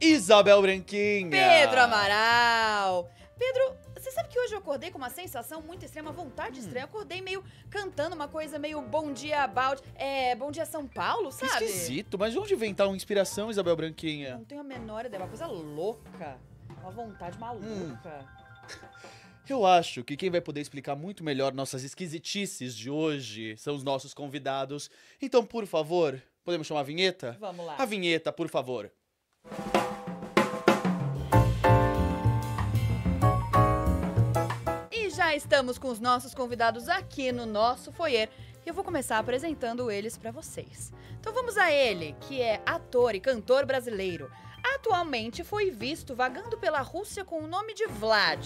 Isabel Branquinha. Pedro Amaral. Pedro, você sabe que hoje eu acordei com uma sensação muito extrema, vontade hum. estranha. Eu acordei meio cantando uma coisa meio Bom Dia About, é, Bom Dia São Paulo, sabe? Esquisito, mas de onde vem tal inspiração, Isabel Branquinha? Não tenho a menor ideia, uma coisa louca. Uma vontade maluca. Hum. Eu acho que quem vai poder explicar muito melhor nossas esquisitices de hoje são os nossos convidados. Então, por favor, podemos chamar a vinheta? Vamos lá. A vinheta, por favor. Música estamos com os nossos convidados aqui no nosso foyer e eu vou começar apresentando eles para vocês. Então vamos a ele, que é ator e cantor brasileiro. Atualmente foi visto vagando pela Rússia com o nome de Vlad,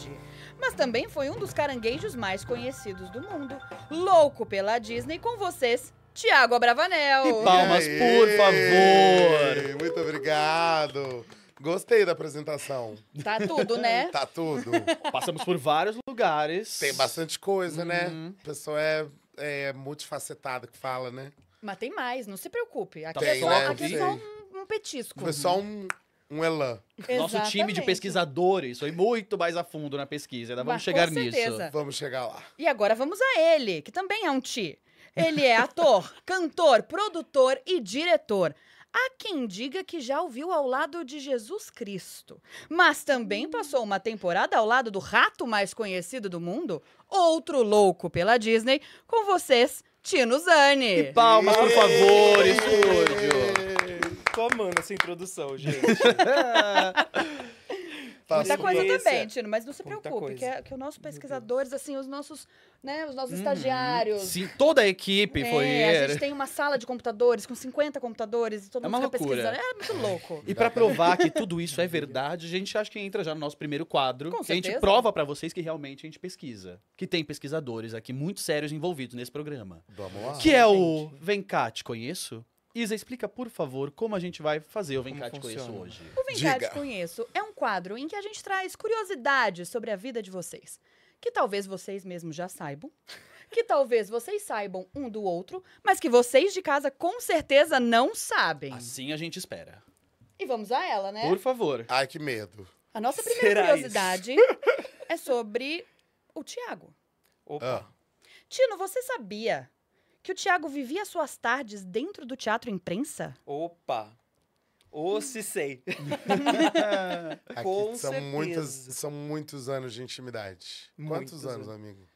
mas também foi um dos caranguejos mais conhecidos do mundo. Louco pela Disney, com vocês, Tiago Abravanel. E palmas, por favor! Muito obrigado! Gostei da apresentação. Tá tudo, né? tá tudo. Passamos por vários lugares. Tem bastante coisa, né? uhum. né? A pessoa é, é multifacetada que fala, né? Mas tem mais, não se preocupe. Aqui, tem, é, só, né? aqui é só um, um petisco. Foi só um, um elan. Nosso Exatamente. time de pesquisadores foi muito mais a fundo na pesquisa. Ainda vamos Mas, chegar nisso. Vamos chegar lá. E agora vamos a ele, que também é um ti. Ele é ator, cantor, produtor e diretor. Há quem diga que já ouviu ao lado de Jesus Cristo, mas também passou uma temporada ao lado do rato mais conhecido do mundo, outro louco pela Disney, com vocês, Tino Zani. E palmas, por favor, estúdio. Tô amando essa introdução, gente. Tá, Muita coisa também, Tino, mas não se preocupe, que, é, que, é os nossos pesquisadores, assim, os nossos, né, os nossos hum, estagiários. Sim, toda a equipe é, foi. A gente tem uma sala de computadores com 50 computadores e todo é mundo fica loucura. pesquisando. É muito louco. E para provar que tudo isso é verdade, a gente acha que entra já no nosso primeiro quadro. Com que a gente prova para vocês que realmente a gente pesquisa. Que tem pesquisadores aqui muito sérios envolvidos nesse programa. Vamos lá. Que é o Vem cá, te conheço? Isa, explica, por favor, como a gente vai fazer o Vem Cá Te Conheço hoje. O Vem Cá Te Conheço é um quadro em que a gente traz curiosidades sobre a vida de vocês, que talvez vocês mesmos já saibam, que talvez vocês saibam um do outro, mas que vocês de casa com certeza não sabem. Assim a gente espera. E vamos a ela, né? Por favor. Ai, que medo. A nossa primeira Será curiosidade é sobre o Tiago. Ah. Opa. Ah. Tino, você sabia que o Tiago vivia suas tardes dentro do Teatro Imprensa? Opa! Ou hum. se sei. Com são, certeza. muitas, são muitos anos de intimidade. Muitos Quantos anos, anos, amigo?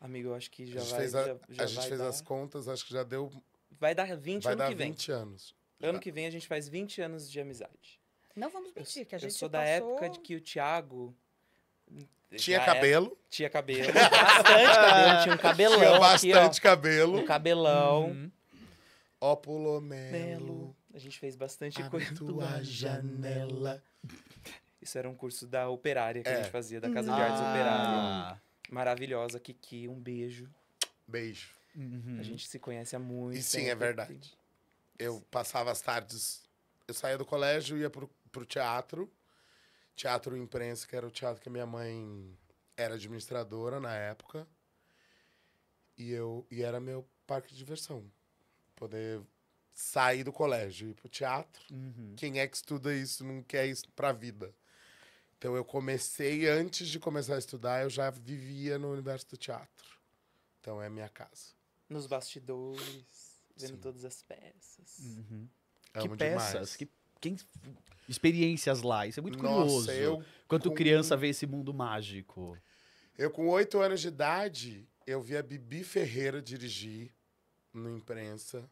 Amigo, eu acho que já a gente vai. Fez a, já, já a gente fez dar... as contas, acho que já deu. Vai dar 20 vai ano dar que vem. 20 anos. Ano já. que vem a gente faz 20 anos de amizade. Não vamos mentir, eu, que a gente. Eu sou passou... da época de que o Thiago tinha Já é. cabelo. Tinha cabelo. Bastante cabelo. Tinha um cabelão. Tinha bastante aqui, cabelo. Um cabelão. Uhum. Ópulo Melo. A gente fez bastante Abre coisa. tua janela. Isso era um curso da operária que é. a gente fazia, da Casa hum. ah. de Artes Operária. Maravilhosa, Kiki. Um beijo. Beijo. Uhum. A gente se conhece há muito e, Sim, é verdade. Eu passava as tardes. Eu saía do colégio, ia pro, pro teatro Teatro Imprensa, que era o teatro que a minha mãe era administradora na época. E, eu, e era meu parque de diversão. Poder sair do colégio e ir pro teatro. Uhum. Quem é que estuda isso não quer isso pra vida. Então eu comecei, antes de começar a estudar, eu já vivia no universo do teatro. Então é minha casa. Nos bastidores, vendo Sim. todas as peças. Uhum. que peças, demais. que quem experiências lá. Isso é muito Nossa, curioso. Eu, Quanto com... criança vê esse mundo mágico. Eu, com oito anos de idade, eu vi a Bibi Ferreira dirigir no imprensa.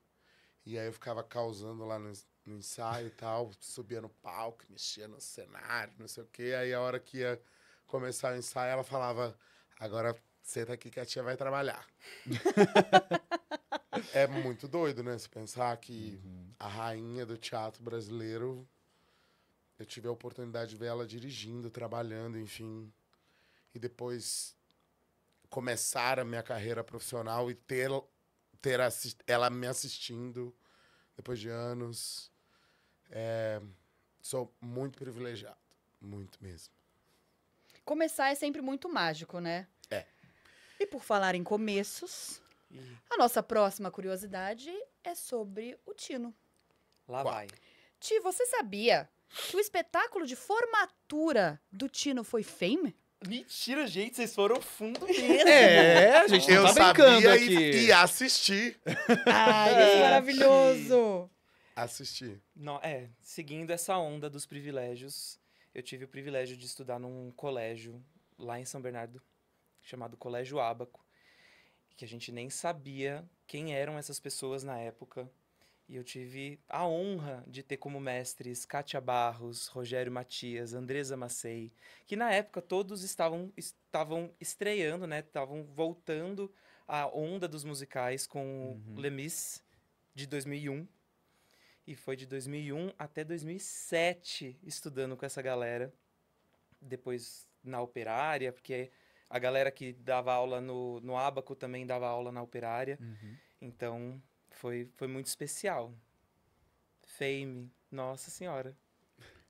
E aí eu ficava causando lá no, no ensaio e tal, subia no palco, mexia no cenário, não sei o quê. Aí a hora que ia começar o ensaio, ela falava: agora senta aqui que a tia vai trabalhar. é muito doido, né? Se pensar que. Uhum a rainha do teatro brasileiro. Eu tive a oportunidade de ver ela dirigindo, trabalhando, enfim. E depois começar a minha carreira profissional e ter, ter assist, ela me assistindo depois de anos. É, sou muito privilegiado, muito mesmo. Começar é sempre muito mágico, né? É. E por falar em começos, a nossa próxima curiosidade é sobre o Tino. Lá vai. Ti, você sabia que o espetáculo de formatura do Tino foi fame? Mentira, gente, vocês foram fundo mesmo. É, a gente eu tá brincando aqui. E, e assisti. Ai, é, é maravilhoso. Assisti. Não, é, seguindo essa onda dos privilégios, eu tive o privilégio de estudar num colégio lá em São Bernardo, chamado Colégio Ábaco, que a gente nem sabia quem eram essas pessoas na época. E eu tive a honra de ter como mestres Kátia Barros, Rogério Matias, Andresa Macei, que na época todos estavam, estavam estreando, né? Estavam voltando à onda dos musicais com uhum. o Lemis de 2001. E foi de 2001 até 2007 estudando com essa galera. Depois na operária, porque a galera que dava aula no, no Abaco também dava aula na operária. Uhum. Então, foi, foi muito especial. Fame, nossa senhora.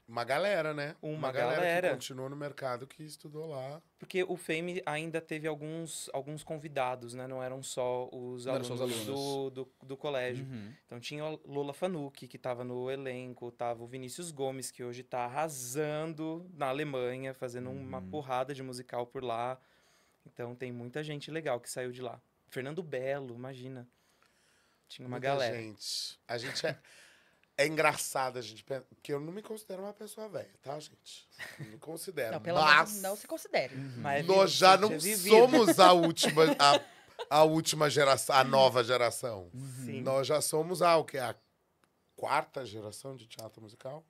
Uma galera, né? Uma, Uma galera, galera, que continuou no mercado que estudou lá. Porque o Fame ainda teve alguns, alguns convidados, né? Não eram só os Não alunos, só os alunos. Do, do, do, colégio. Uhum. Então tinha o Lola Fanucci, que estava no elenco, tava o Vinícius Gomes, que hoje está arrasando na Alemanha, fazendo uhum. uma porrada de musical por lá. Então tem muita gente legal que saiu de lá. Fernando Belo, imagina. Tinha uma Muita galera. Gente. A gente é. É engraçado a gente porque eu não me considero uma pessoa velha, tá, gente? Não me considero. Não, pelo mas... menos não se considere. Uhum. Mas Nós já não somos a última, a, a última geração, a nova geração. Uhum. Sim. Nós já somos a, o que, a quarta geração de teatro musical?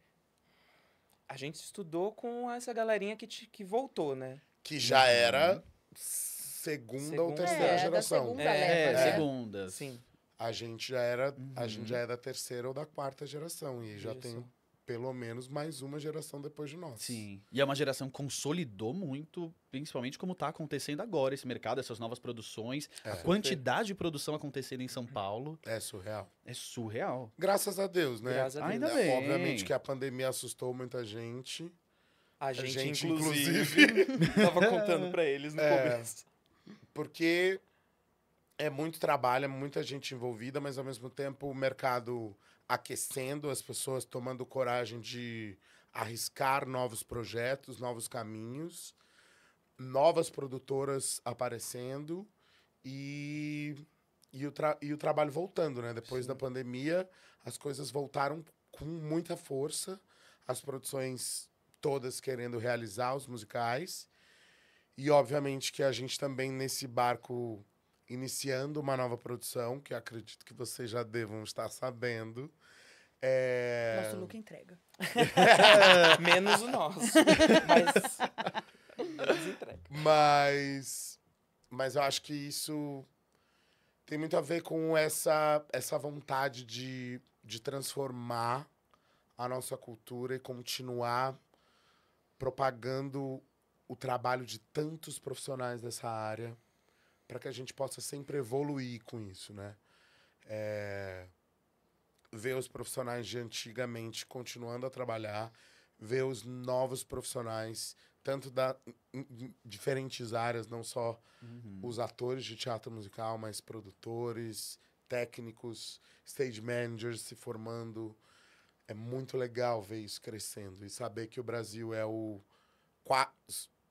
A gente estudou com essa galerinha que, te, que voltou, né? Que já uhum. era segunda, segunda ou terceira é, geração. Da segunda, é, é. Né? segunda. Sim. A gente já era, uhum. a gente uhum. já é da terceira ou da quarta geração e já tem pelo menos mais uma geração depois de nós. Sim. E é uma geração que consolidou muito, principalmente como está acontecendo agora esse mercado, essas novas produções, é. a quantidade de produção acontecendo em São uhum. Paulo. É surreal. É surreal. Graças a Deus, né? Graças a Deus. Ainda bem. Obviamente que a pandemia assustou muita gente. A gente, a gente inclusive, estava contando para eles no é, começo. Porque é muito trabalho, é muita gente envolvida, mas ao mesmo tempo o mercado aquecendo, as pessoas tomando coragem de arriscar novos projetos, novos caminhos, novas produtoras aparecendo e, e, o, tra e o trabalho voltando, né? Depois Sim. da pandemia, as coisas voltaram com muita força, as produções todas querendo realizar os musicais. E obviamente que a gente também nesse barco iniciando uma nova produção, que acredito que vocês já devam estar sabendo. É... Nosso look entrega. Menos o nosso. Mas... Mas... Mas eu acho que isso tem muito a ver com essa, essa vontade de, de transformar a nossa cultura e continuar propagando o trabalho de tantos profissionais dessa área para que a gente possa sempre evoluir com isso, né? É... Ver os profissionais de antigamente continuando a trabalhar, ver os novos profissionais, tanto da em diferentes áreas, não só uhum. os atores de teatro musical, mas produtores, técnicos, stage managers se formando. É muito legal ver isso crescendo e saber que o Brasil é o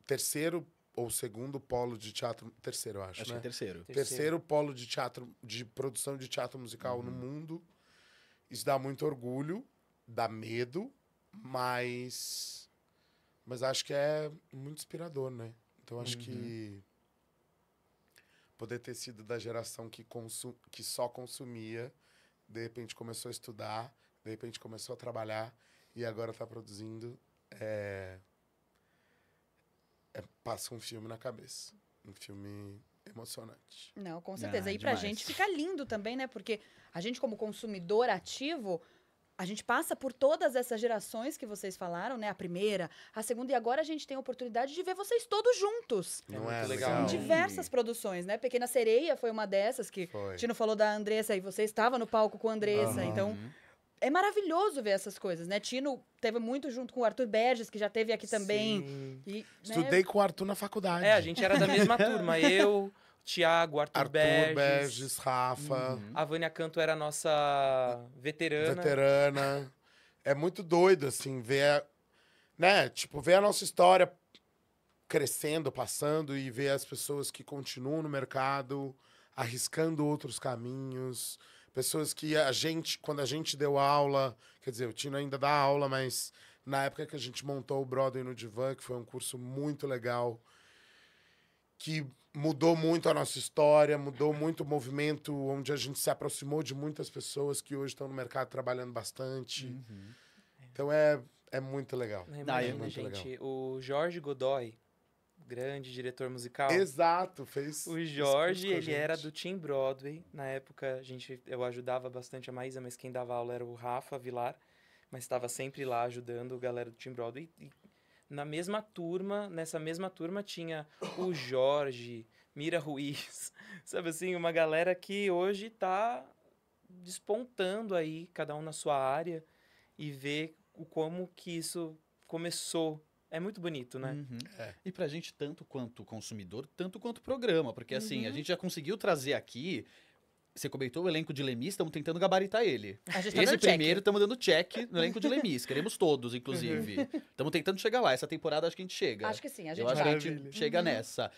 terceiro ou segundo polo de teatro, terceiro, acho, acho né? que é né? terceiro. terceiro. Terceiro polo de teatro de produção de teatro musical uhum. no mundo. Isso dá muito orgulho, dá medo, mas mas acho que é muito inspirador, né? Então acho uhum. que poder ter sido da geração que consu, que só consumia, de repente começou a estudar, de repente começou a trabalhar e agora está produzindo é é, passa um filme na cabeça. Um filme emocionante. Não, com certeza. Ah, e pra demais. gente fica lindo também, né? Porque a gente, como consumidor ativo, a gente passa por todas essas gerações que vocês falaram, né? A primeira, a segunda, e agora a gente tem a oportunidade de ver vocês todos juntos. Não é, é legal. Em diversas produções, né? Pequena Sereia foi uma dessas que foi. Tino falou da Andressa e você estava no palco com a Andressa. Então uhum. Então, é maravilhoso ver essas coisas, né? Tino teve muito junto com o Arthur Berges, que já teve aqui também. E, né? Estudei com o Arthur na faculdade. É, a gente era da mesma turma. Eu, Tiago, Arthur, Arthur Berges. Berges Rafa. Uhum. A Vânia Canto era a nossa veterana. Veterana. É muito doido, assim, ver... Né? Tipo, ver a nossa história crescendo, passando e ver as pessoas que continuam no mercado, arriscando outros caminhos pessoas que a gente, quando a gente deu aula, quer dizer, o Tino ainda dá aula, mas na época que a gente montou o Broadway no Divan, que foi um curso muito legal, que mudou muito a nossa história, mudou muito o movimento, onde a gente se aproximou de muitas pessoas que hoje estão no mercado trabalhando bastante. Uhum. Então é, é muito legal. Não, é muito gente, legal. o Jorge Godoy, grande diretor musical. Exato, fez. O Jorge, ele era do Team Broadway. Na época, a gente, eu ajudava bastante a Maísa, mas quem dava aula era o Rafa Vilar. Mas estava sempre lá ajudando a galera do Team Broadway. E na mesma turma, nessa mesma turma, tinha o Jorge, Mira Ruiz. Sabe assim, uma galera que hoje está despontando aí, cada um na sua área. E ver o como que isso começou é muito bonito, né? Uhum. É. E pra gente, tanto quanto consumidor, tanto quanto programa, porque uhum. assim, a uhum. gente já conseguiu trazer aqui você comentou o elenco de Lemis, estamos tentando gabaritar ele. Tá Esse primeiro estamos dando check no elenco de Lemis, queremos todos, inclusive. Estamos tentando chegar lá. Essa temporada acho que a gente chega. Acho que sim, a gente, Eu acho que a gente chega uhum. nessa.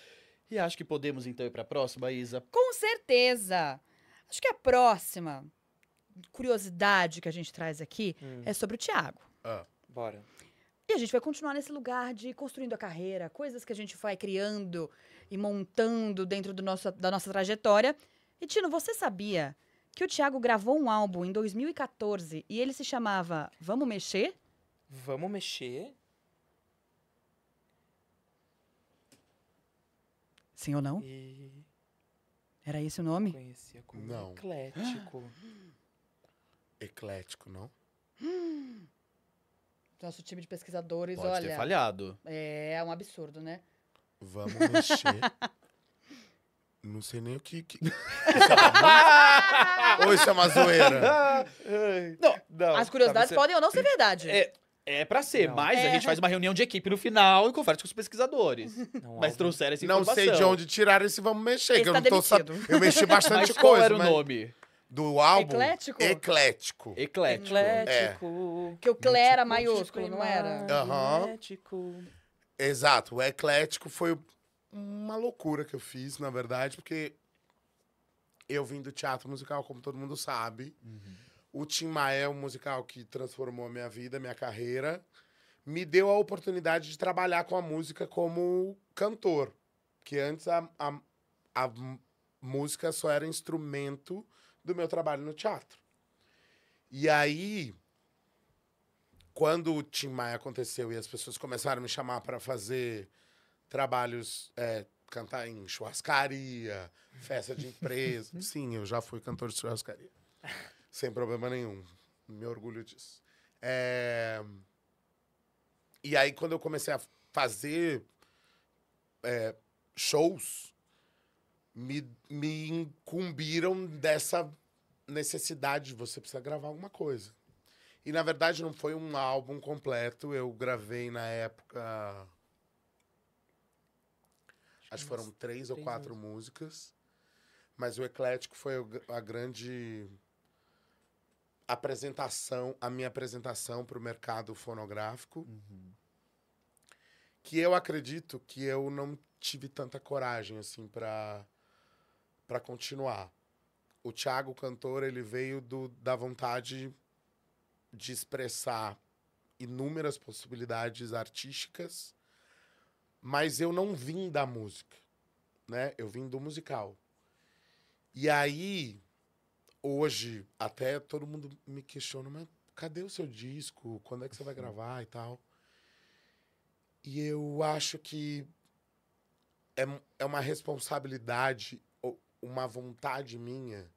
E acho que podemos então ir para a próxima, Isa. Com certeza. Acho que a próxima curiosidade que a gente traz aqui hum. é sobre o Tiago. Ah. Bora. E a gente vai continuar nesse lugar de construindo a carreira, coisas que a gente vai criando e montando dentro do nosso, da nossa trajetória. E, Tino, você sabia que o Thiago gravou um álbum em 2014 e ele se chamava Vamos Mexer? Vamos Mexer? Sim ou não? E... Era esse o nome? Conhecia como não. eclético. eclético, não? nosso time de pesquisadores, Pode olha. Ter falhado. É um absurdo, né? Vamos mexer. Não sei nem o que. que... É ou isso é uma zoeira? Não, não as curiosidades tá, podem ou não ser verdade. É, é pra ser, não. mas é. a gente faz uma reunião de equipe no final e conversa com os pesquisadores. Não, mas trouxeram essa informação. Não sei de onde tiraram esse vamos mexer, esse que eu tá não tô sabendo. Eu mexi bastante mas coisa. Qual era mas... o nome? do álbum. Eclético? Eclético. Eclético. Eclético. É. Que o Clé tipo era maiúsculo, não era? Aham. Exato. O Eclético foi uma loucura que eu fiz, na verdade, porque eu vim do teatro musical, como todo mundo sabe. Uhum. O Tim Maé, um musical que transformou a minha vida, minha carreira, me deu a oportunidade de trabalhar com a música como cantor. Que antes a, a, a música só era instrumento do meu trabalho no teatro. E aí, quando o Tim Maia aconteceu e as pessoas começaram a me chamar para fazer trabalhos, é, cantar em churrascaria, festa de empresa. Sim, eu já fui cantor de churrascaria. Sem problema nenhum. Me orgulho disso. É... E aí, quando eu comecei a fazer é, shows, me, me incumbiram dessa necessidade, você precisa gravar alguma coisa. E na verdade não foi um álbum completo, eu gravei na época. Acho que foram três ou quatro anos. músicas. Mas o Eclético foi a grande apresentação, a minha apresentação para o mercado fonográfico. Uhum. Que eu acredito que eu não tive tanta coragem assim para para continuar o Thiago cantor, ele veio do, da vontade de expressar inúmeras possibilidades artísticas, mas eu não vim da música, né? Eu vim do musical. E aí, hoje, até todo mundo me questiona, mas cadê o seu disco? Quando é que você vai uhum. gravar e tal? E eu acho que é, é uma responsabilidade uma vontade minha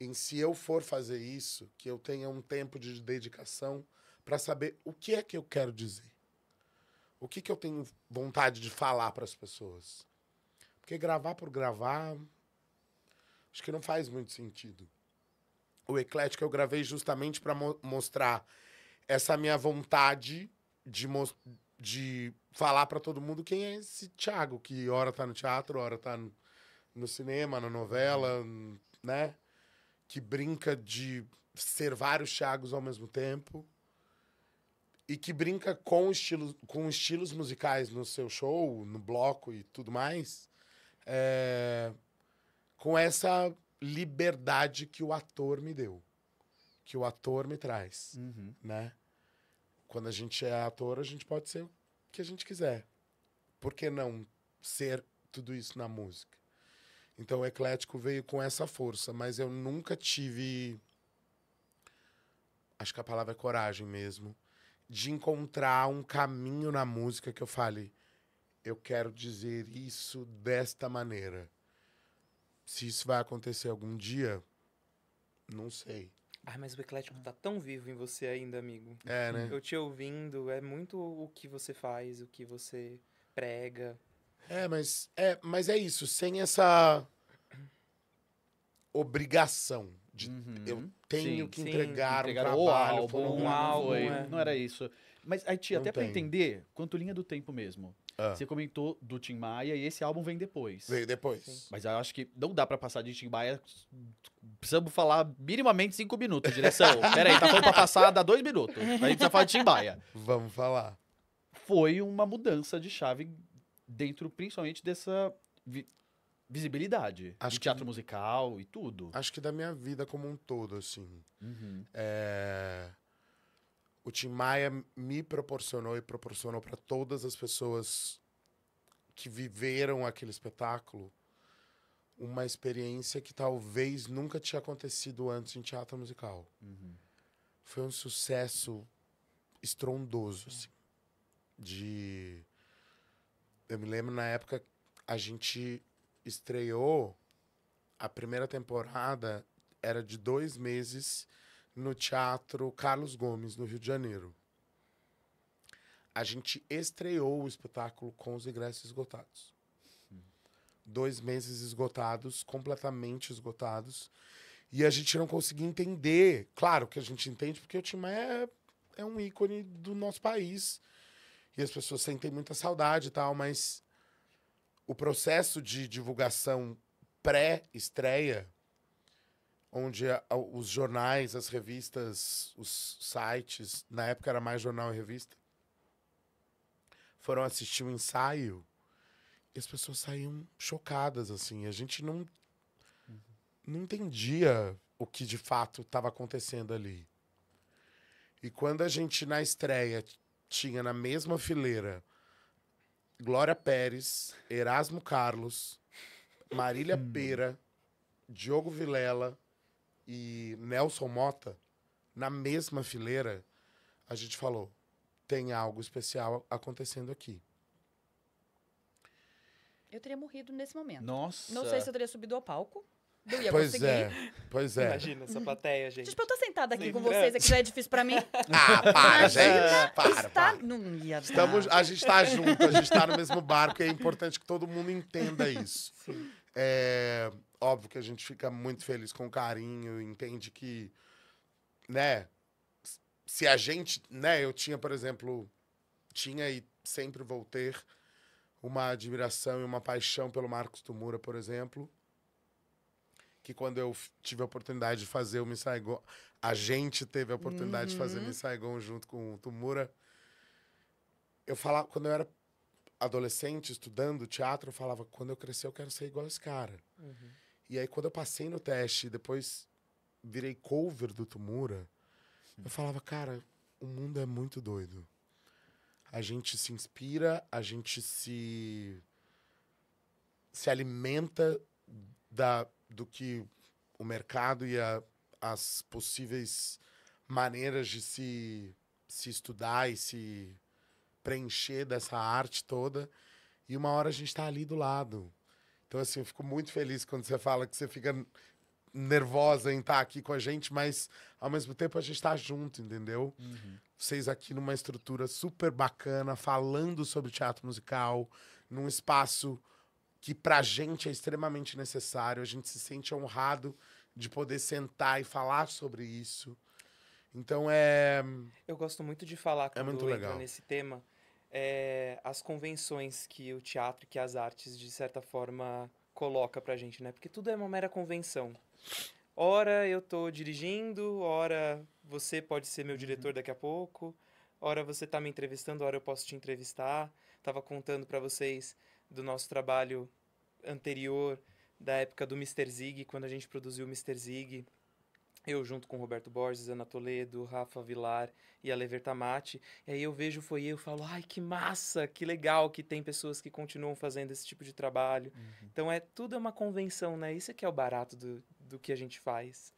em se eu for fazer isso, que eu tenha um tempo de dedicação para saber o que é que eu quero dizer. O que, que eu tenho vontade de falar para as pessoas. Porque gravar por gravar, acho que não faz muito sentido. O Eclético eu gravei justamente para mo mostrar essa minha vontade de, de falar para todo mundo quem é esse Thiago, que hora tá no teatro, hora tá no no cinema, na novela, né? Que brinca de ser vários Thiagos ao mesmo tempo e que brinca com estilos, com estilos musicais no seu show, no bloco e tudo mais, é, com essa liberdade que o ator me deu, que o ator me traz, uhum. né? Quando a gente é ator, a gente pode ser o que a gente quiser. Por que não ser tudo isso na música? Então o eclético veio com essa força, mas eu nunca tive. Acho que a palavra é coragem mesmo. De encontrar um caminho na música que eu fale, eu quero dizer isso desta maneira. Se isso vai acontecer algum dia, não sei. Ah, mas o eclético tá tão vivo em você ainda, amigo. É, né? Eu te ouvindo, é muito o que você faz, o que você prega. É, mas é, mas é isso, sem essa obrigação de uhum. eu tenho sim, que entregar, sim, um entregar álbum, um, um álbum, é, não era isso. Mas aí, tia, até para entender, quanto linha do tempo mesmo. Ah. Você comentou do Tim Maia e esse álbum vem depois. Veio depois. Sim. Mas eu acho que não dá para passar de Tim Maia. Precisamos falar minimamente cinco minutos, direção. Peraí, tá falando pra passar, dá dois minutos. A gente precisa falar de Tim Maia. Vamos falar. Foi uma mudança de chave dentro principalmente dessa vi visibilidade. Acho de teatro que, musical e tudo. Acho que da minha vida como um todo, assim. Uhum. É, o Tim Maia me proporcionou e proporcionou para todas as pessoas que viveram aquele espetáculo uma experiência que talvez nunca tinha acontecido antes em teatro musical. Uhum. Foi um sucesso estrondoso, assim, de eu me lembro na época a gente estreou a primeira temporada era de dois meses no Teatro Carlos Gomes, no Rio de Janeiro. A gente estreou o espetáculo com os ingressos esgotados. Dois meses esgotados, completamente esgotados. E a gente não conseguia entender. Claro que a gente entende, porque o Timé é, é um ícone do nosso país e as pessoas sentem muita saudade e tal, mas o processo de divulgação pré-estreia, onde os jornais, as revistas, os sites, na época era mais jornal e revista, foram assistir o um ensaio e as pessoas saíam chocadas, assim. A gente não, não entendia o que de fato estava acontecendo ali. E quando a gente, na estreia, tinha na mesma fileira Glória Pérez, Erasmo Carlos, Marília hum. Pera, Diogo Vilela e Nelson Mota, na mesma fileira, a gente falou: tem algo especial acontecendo aqui. Eu teria morrido nesse momento. Nossa. Não sei se eu teria subido ao palco. Eu ia pois conseguir. é, pois é. Imagina essa plateia, gente. Tipo, eu tô sentada aqui com vocês, aqui é já é difícil pra mim. Ah, para, gente, para, está... para. Não ia dar. Estamos, a gente tá junto, a gente tá no mesmo barco e é importante que todo mundo entenda isso. Sim. É óbvio que a gente fica muito feliz com o carinho, entende que, né, se a gente, né, eu tinha, por exemplo, tinha e sempre vou ter uma admiração e uma paixão pelo Marcos Tumura, por exemplo, que quando eu tive a oportunidade de fazer o Miss Saigon, a gente teve a oportunidade uhum. de fazer uhum. Miss Saigon junto com o Tumura. Eu falava, quando eu era adolescente, estudando teatro, eu falava, quando eu crescer eu quero ser igual esse cara. Uhum. E aí, quando eu passei no teste e depois virei cover do Tumura, eu falava, cara, o mundo é muito doido. A gente se inspira, a gente se se alimenta da do que o mercado e a, as possíveis maneiras de se, se estudar e se preencher dessa arte toda. E uma hora a gente está ali do lado. Então, assim, eu fico muito feliz quando você fala que você fica nervosa em estar tá aqui com a gente, mas ao mesmo tempo a gente está junto, entendeu? Uhum. Vocês aqui numa estrutura super bacana, falando sobre teatro musical, num espaço que pra gente é extremamente necessário. A gente se sente honrado de poder sentar e falar sobre isso. Então é. Eu gosto muito de falar é quando é muito legal. nesse tema. É, as convenções que o teatro, que as artes, de certa forma, coloca pra gente, né? Porque tudo é uma mera convenção. Ora eu tô dirigindo, ora você pode ser meu uhum. diretor daqui a pouco, ora você tá me entrevistando, ora eu posso te entrevistar. Tava contando para vocês do nosso trabalho anterior, da época do Mr. Zig, quando a gente produziu o Mr. Zig. Eu, junto com Roberto Borges, Ana Toledo, Rafa Vilar e a Lever E aí eu vejo foi eu falo, ai, que massa, que legal que tem pessoas que continuam fazendo esse tipo de trabalho. Uhum. Então é tudo é uma convenção, né? Isso é que é o barato do, do que a gente faz.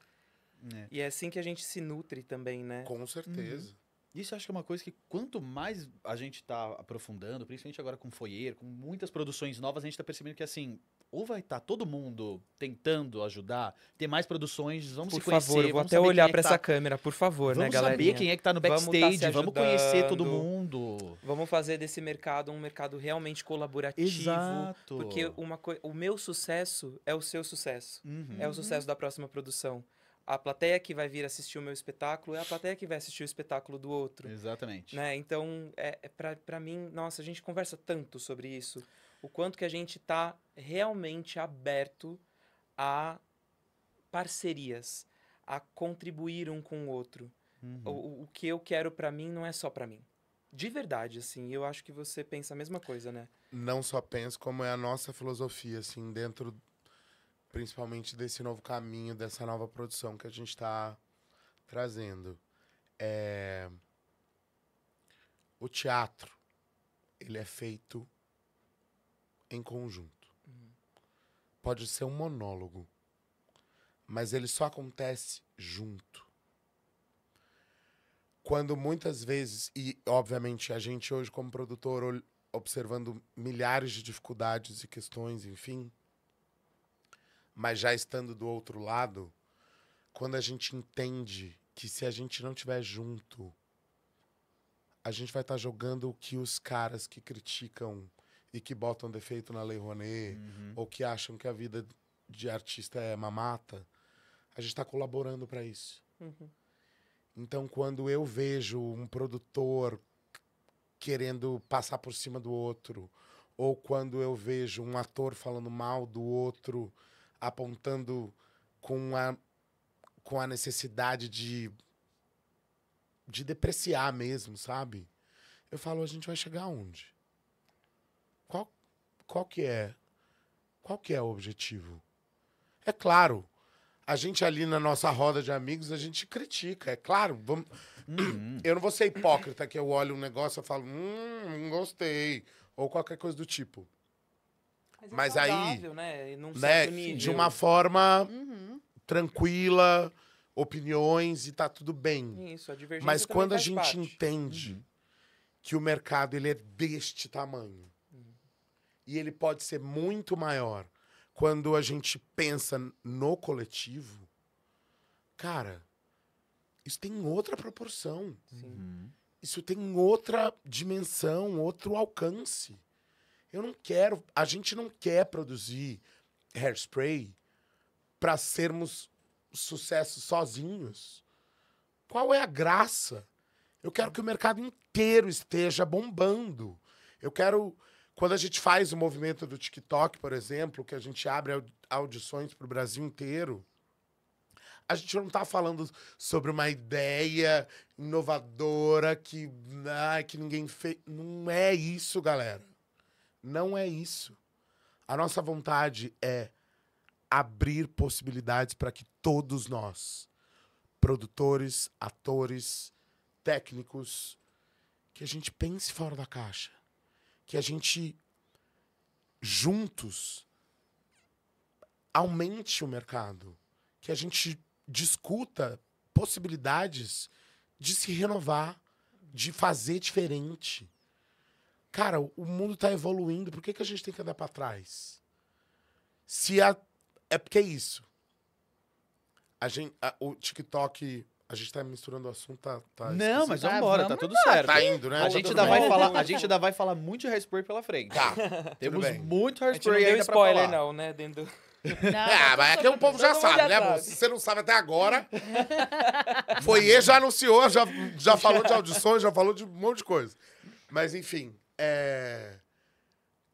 É. E é assim que a gente se nutre também, né? Com certeza. Uhum. Isso eu acho que é uma coisa que quanto mais a gente está aprofundando, principalmente agora com Foyer, com muitas produções novas, a gente está percebendo que assim, ou vai estar tá todo mundo tentando ajudar, ter mais produções, vamos por se conhecer. Por favor, eu vou até olhar é para tá... essa câmera, por favor, vamos né, galera? Vamos saber quem é que está no tá backstage, vamos, tá vamos, conhecer todo mundo. Vamos fazer desse mercado um mercado realmente colaborativo. Exato. Porque uma co... o meu sucesso é o seu sucesso. Uhum. É o sucesso da próxima produção a plateia que vai vir assistir o meu espetáculo é a plateia que vai assistir o espetáculo do outro. Exatamente. Né? Então, é, é para mim, nossa, a gente conversa tanto sobre isso. O quanto que a gente está realmente aberto a parcerias, a contribuir um com o outro. Uhum. O, o que eu quero para mim não é só para mim. De verdade, assim, eu acho que você pensa a mesma coisa, né? Não só penso, como é a nossa filosofia, assim, dentro principalmente desse novo caminho, dessa nova produção que a gente está trazendo. É... O teatro, ele é feito em conjunto. Uhum. Pode ser um monólogo, mas ele só acontece junto. Quando muitas vezes, e obviamente a gente hoje como produtor, observando milhares de dificuldades e questões, enfim, mas já estando do outro lado, quando a gente entende que se a gente não tiver junto, a gente vai estar tá jogando o que os caras que criticam e que botam defeito na Lei Rouanet, uhum. ou que acham que a vida de artista é mamata, a gente está colaborando para isso. Uhum. Então, quando eu vejo um produtor querendo passar por cima do outro, ou quando eu vejo um ator falando mal do outro, apontando com a, com a necessidade de, de depreciar mesmo, sabe? Eu falo, a gente vai chegar aonde? Qual, qual que é? Qual que é o objetivo? É claro, a gente ali na nossa roda de amigos, a gente critica, é claro. Vamos... Uhum. Eu não vou ser hipócrita que eu olho um negócio e falo, hum, não gostei, ou qualquer coisa do tipo. É Mas, aí, né? né de uma forma uhum. tranquila, opiniões e tá tudo bem. Isso, a divergência Mas quando a gente parte. entende uhum. que o mercado ele é deste tamanho uhum. e ele pode ser muito maior, quando a gente pensa no coletivo, cara, isso tem outra proporção. Uhum. Isso tem outra dimensão, outro alcance. Eu não quero, a gente não quer produzir hairspray para sermos sucesso sozinhos. Qual é a graça? Eu quero que o mercado inteiro esteja bombando. Eu quero quando a gente faz o movimento do TikTok, por exemplo, que a gente abre audições para o Brasil inteiro, a gente não está falando sobre uma ideia inovadora que, ah, que ninguém fez. Não é isso, galera. Não é isso. A nossa vontade é abrir possibilidades para que todos nós, produtores, atores, técnicos, que a gente pense fora da caixa, que a gente juntos aumente o mercado, que a gente discuta possibilidades de se renovar, de fazer diferente. Cara, o mundo está evoluindo, por que, que a gente tem que andar para trás? Se a... É porque é isso. A gente, a, o TikTok a gente tá misturando o assunto, tá. tá não, mas ah, tá vamos embora, tá tudo certo. Tá indo, né? A tá gente, ainda vai, falar, a gente ainda vai falar muito de hairspray pela frente. Tá. Temos muito hairspray ainda pra spoiler, falar. não, né? Dentro do... Não, é, ah, mas é que o povo já sabe, né, amor? Se você não sabe até agora, foi e já anunciou, já, já falou de audições, já falou de um monte de coisa. Mas, enfim, é,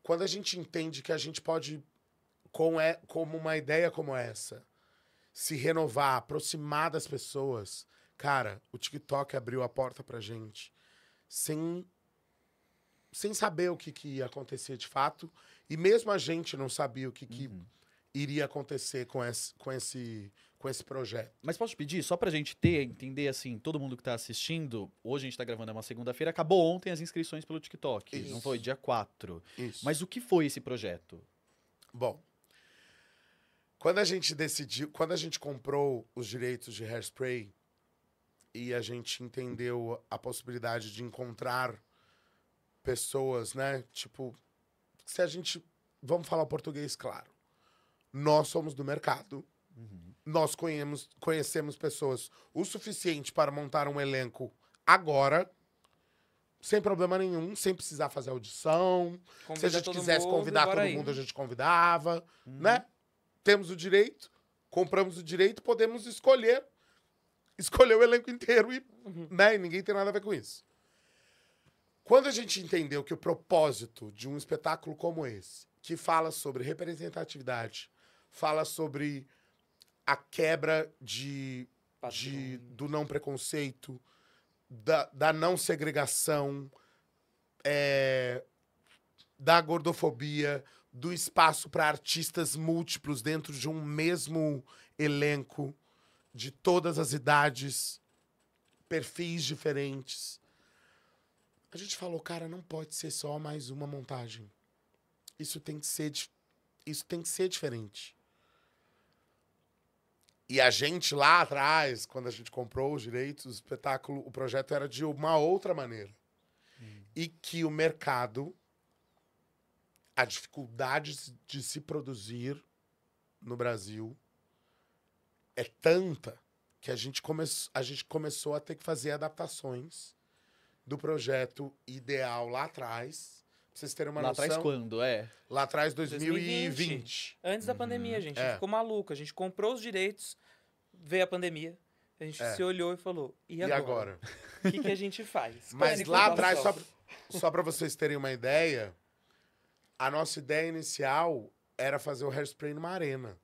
quando a gente entende que a gente pode, com é, como uma ideia como essa, se renovar, aproximar das pessoas, cara, o TikTok abriu a porta pra gente sem, sem saber o que, que ia acontecer de fato. E mesmo a gente não sabia o que, que uhum. iria acontecer com esse, com esse com esse projeto. Mas posso pedir, só para a gente ter, entender assim, todo mundo que está assistindo, hoje a gente está gravando é uma segunda-feira, acabou ontem as inscrições pelo TikTok, Isso. não foi? Dia 4. Isso. Mas o que foi esse projeto? Bom, quando a gente decidiu, quando a gente comprou os direitos de Hairspray e a gente entendeu a possibilidade de encontrar pessoas, né? Tipo, se a gente, vamos falar português, claro. Nós somos do mercado. Uhum nós conhecemos, conhecemos pessoas o suficiente para montar um elenco agora, sem problema nenhum, sem precisar fazer audição. Convida Se a gente quisesse mundo, convidar todo aí. mundo, a gente convidava, uhum. né? Temos o direito, compramos o direito, podemos escolher escolher o elenco inteiro e, uhum. né, e ninguém tem nada a ver com isso. Quando a gente entendeu que o propósito de um espetáculo como esse, que fala sobre representatividade, fala sobre a quebra de, de do não preconceito, da, da não segregação, é, da gordofobia, do espaço para artistas múltiplos dentro de um mesmo elenco, de todas as idades, perfis diferentes. A gente falou, cara, não pode ser só mais uma montagem. Isso tem que ser, isso tem que ser diferente. E a gente lá atrás, quando a gente comprou os direitos, o espetáculo, o projeto era de uma outra maneira. Hum. E que o mercado, a dificuldade de se produzir no Brasil é tanta que a gente, come, a gente começou a ter que fazer adaptações do projeto ideal lá atrás vocês terem uma Lá noção. Lá atrás quando, é? Lá atrás, 2020. 2020. Antes da uhum. pandemia, gente. É. A gente ficou maluco. A gente comprou os direitos, veio a pandemia. A gente é. se olhou e falou, e agora? O que, que, a gente faz? Mas lá atrás, só, só para vocês terem uma ideia, a nossa ideia inicial era fazer o Hairspray numa arena.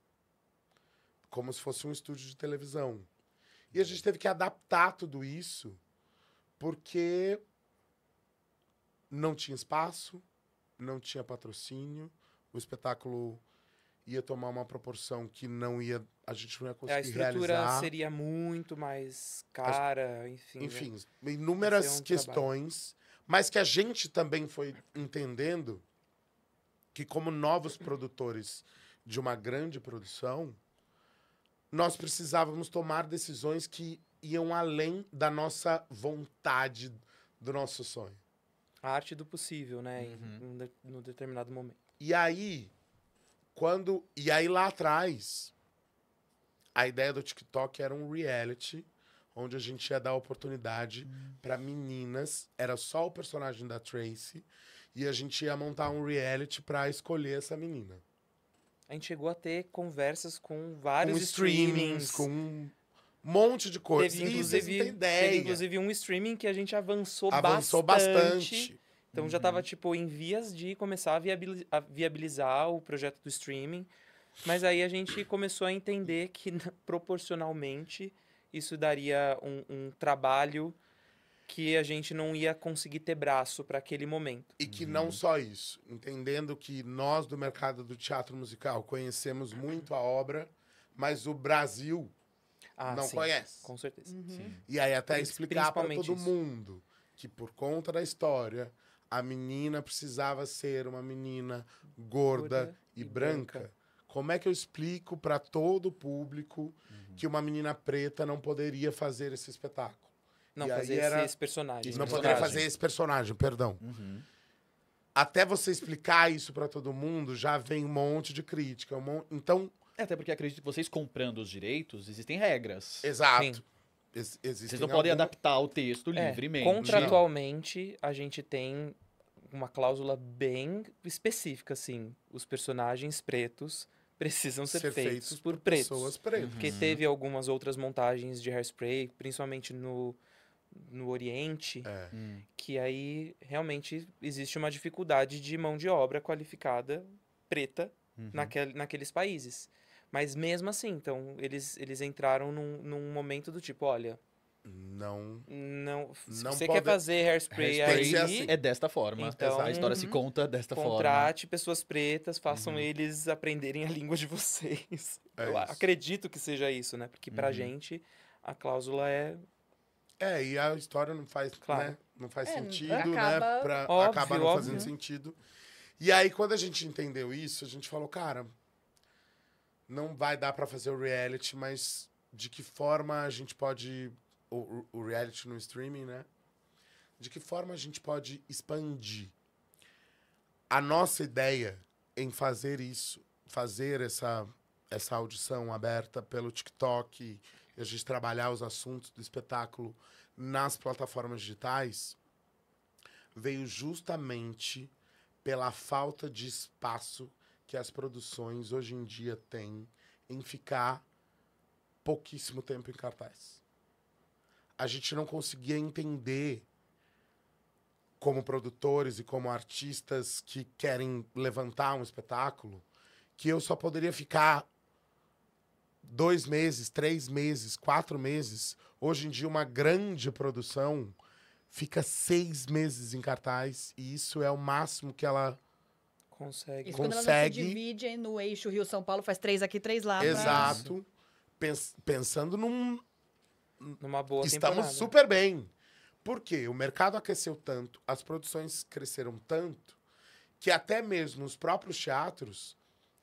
Como se fosse um estúdio de televisão. E a gente teve que adaptar tudo isso, porque não tinha espaço, não tinha patrocínio, o espetáculo ia tomar uma proporção que não ia a gente não ia é, conseguir realizar. A estrutura realizar. seria muito mais cara, enfim. Né? Enfim, né? inúmeras um questões, trabalho. mas que a gente também foi entendendo que como novos produtores de uma grande produção, nós precisávamos tomar decisões que iam além da nossa vontade, do nosso sonho. A arte do possível, né? Uhum. Em, em, num determinado momento. E aí, quando. E aí lá atrás, a ideia do TikTok era um reality onde a gente ia dar oportunidade uhum. para meninas. Era só o personagem da Tracy. E a gente ia montar um reality para escolher essa menina. A gente chegou a ter conversas com vários com streamings, streamings. Com monte de coisa. Teve, inclusive, teve, inclusive um streaming que a gente avançou, avançou bastante. bastante. Então uhum. já estava tipo em vias de começar a viabilizar o projeto do streaming, mas aí a gente começou a entender que proporcionalmente isso daria um, um trabalho que a gente não ia conseguir ter braço para aquele momento. E que não uhum. só isso, entendendo que nós do mercado do teatro musical conhecemos muito a obra, mas o Brasil ah, não sim, conhece. Com certeza. Uhum. E aí até explicar para todo isso. mundo que por conta da história, a menina precisava ser uma menina gorda, gorda e, e branca. branca. Como é que eu explico para todo o público uhum. que uma menina preta não poderia fazer esse espetáculo? Não, e fazer era... esse, personagem. Não poderia fazer esse personagem, perdão. Uhum. Até você explicar isso para todo mundo, já vem um monte de crítica. Um mon... Então, é, até porque acredito que vocês comprando os direitos, existem regras. Exato. Ex vocês não podem adaptar o texto é, livremente. Contratualmente, a gente tem uma cláusula bem específica, assim. Os personagens pretos precisam ser, ser feitos, feitos, por, por pretos. Pessoas pretas. Uhum. Porque teve algumas outras montagens de hairspray, principalmente no, no Oriente, é. Hum. que aí realmente existe uma dificuldade de mão de obra qualificada preta uhum. naquel, naqueles países. Mas mesmo assim, então, eles, eles entraram num, num momento do tipo, olha, não. Não. Se não você pode... quer fazer hairspray, hairspray aí, é assim. é desta forma. Então, a história uhum. se conta desta Contrate forma. Contrate pessoas pretas, façam uhum. eles aprenderem a língua de vocês. É Eu acredito que seja isso, né? Porque uhum. pra gente a cláusula é. É, e a história não faz, né? claro. né? não faz é, sentido, né? acaba... né? Pra, óbvio, acaba não óbvio. fazendo sentido. E aí, quando a gente entendeu isso, a gente falou, cara, não vai dar para fazer o reality, mas de que forma a gente pode. O, o reality no streaming, né? De que forma a gente pode expandir a nossa ideia em fazer isso, fazer essa, essa audição aberta pelo TikTok, e a gente trabalhar os assuntos do espetáculo nas plataformas digitais, veio justamente pela falta de espaço que as produções hoje em dia têm em ficar pouquíssimo tempo em cartaz. A gente não conseguia entender como produtores e como artistas que querem levantar um espetáculo, que eu só poderia ficar dois meses, três meses, quatro meses. Hoje em dia, uma grande produção fica seis meses em cartaz e isso é o máximo que ela Consegue. Isso, Consegue. Quando ela divide no eixo Rio-São Paulo, faz três aqui, três lá. Exato. Pens, pensando num... Numa boa Estamos temporada. super bem. Por quê? O mercado aqueceu tanto, as produções cresceram tanto, que até mesmo os próprios teatros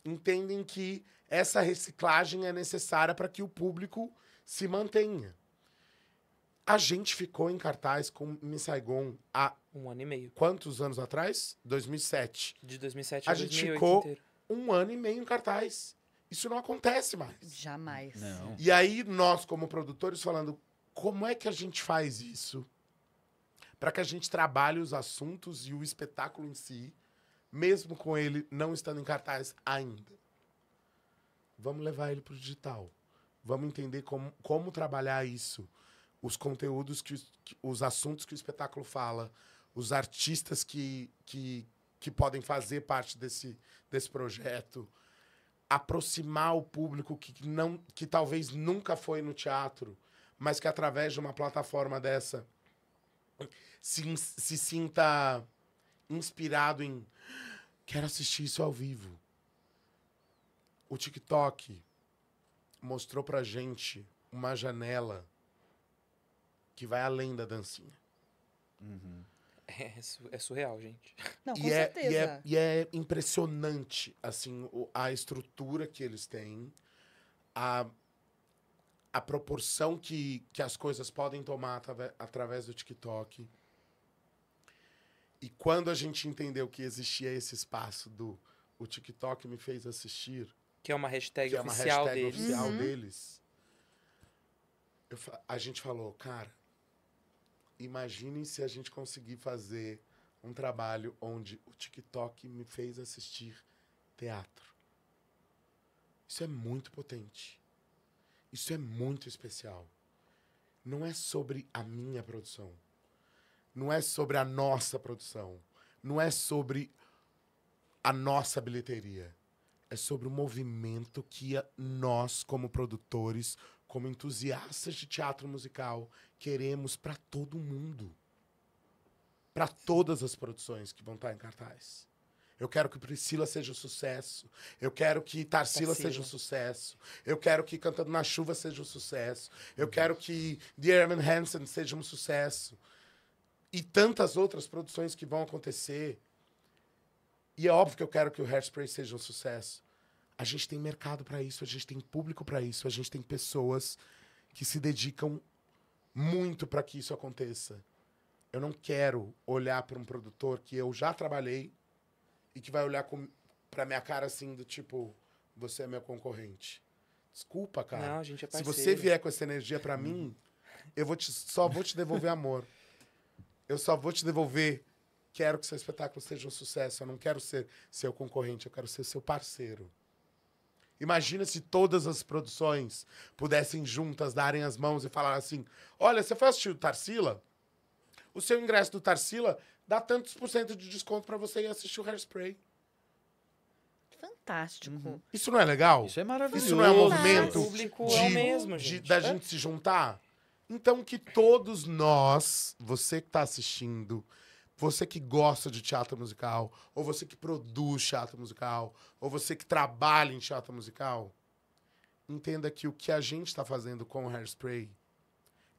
entendem que essa reciclagem é necessária para que o público se mantenha. A gente ficou em cartaz com Miss Saigon há um ano e meio. Quantos anos atrás? 2007. De 2007 a, a gente ficou inteiro. um ano e meio em cartaz. Isso não acontece mais. Jamais. Não. E aí nós, como produtores, falando como é que a gente faz isso para que a gente trabalhe os assuntos e o espetáculo em si, mesmo com ele não estando em cartaz ainda. Vamos levar ele para o digital. Vamos entender como, como trabalhar isso. Os conteúdos, que, que os assuntos que o espetáculo fala os artistas que, que, que podem fazer parte desse, desse projeto, aproximar o público que, não, que talvez nunca foi no teatro, mas que através de uma plataforma dessa se, se sinta inspirado em quero assistir isso ao vivo. O TikTok mostrou pra gente uma janela que vai além da dancinha. Uhum. É, é, é, surreal, gente. Não, com e certeza. É, e, é, e é impressionante, assim, a estrutura que eles têm, a, a proporção que, que as coisas podem tomar através do TikTok. E quando a gente entendeu que existia esse espaço do o TikTok me fez assistir, que é uma hashtag, oficial, é uma hashtag deles. oficial uhum. deles, a gente falou, cara, imaginem se a gente conseguir fazer um trabalho onde o TikTok me fez assistir teatro. Isso é muito potente. Isso é muito especial. Não é sobre a minha produção. Não é sobre a nossa produção. Não é sobre a nossa bilheteria. É sobre o movimento que nós, como produtores, como entusiastas de teatro musical, queremos para todo mundo. Para todas as produções que vão estar tá em cartaz. Eu quero que Priscila seja um sucesso. Eu quero que Tarsila, Tarsila. seja um sucesso. Eu quero que Cantando na Chuva seja um sucesso. Eu quero que The Evan Hansen seja um sucesso. E tantas outras produções que vão acontecer. E é óbvio que eu quero que o Hairspray seja um sucesso. A gente tem mercado para isso, a gente tem público para isso, a gente tem pessoas que se dedicam muito para que isso aconteça. Eu não quero olhar para um produtor que eu já trabalhei e que vai olhar para minha cara assim do tipo, você é meu concorrente. Desculpa, cara. Não, gente é Se você vier com essa energia para mim, eu vou te, só vou te devolver amor. Eu só vou te devolver. Quero que seu espetáculo seja um sucesso. Eu não quero ser seu concorrente, eu quero ser seu parceiro. Imagina se todas as produções pudessem juntas darem as mãos e falar assim: olha, você foi assistir o Tarsila? O seu ingresso do Tarsila dá tantos por cento de desconto para você ir assistir o Hairspray. Fantástico. Uhum. Isso não é legal? Isso é maravilhoso. Isso não é um movimento é é o momento de, é mesmo, de, gente. da é? gente se juntar? Então que todos nós, você que está assistindo, você que gosta de teatro musical, ou você que produz teatro musical, ou você que trabalha em teatro musical, entenda que o que a gente está fazendo com o Hairspray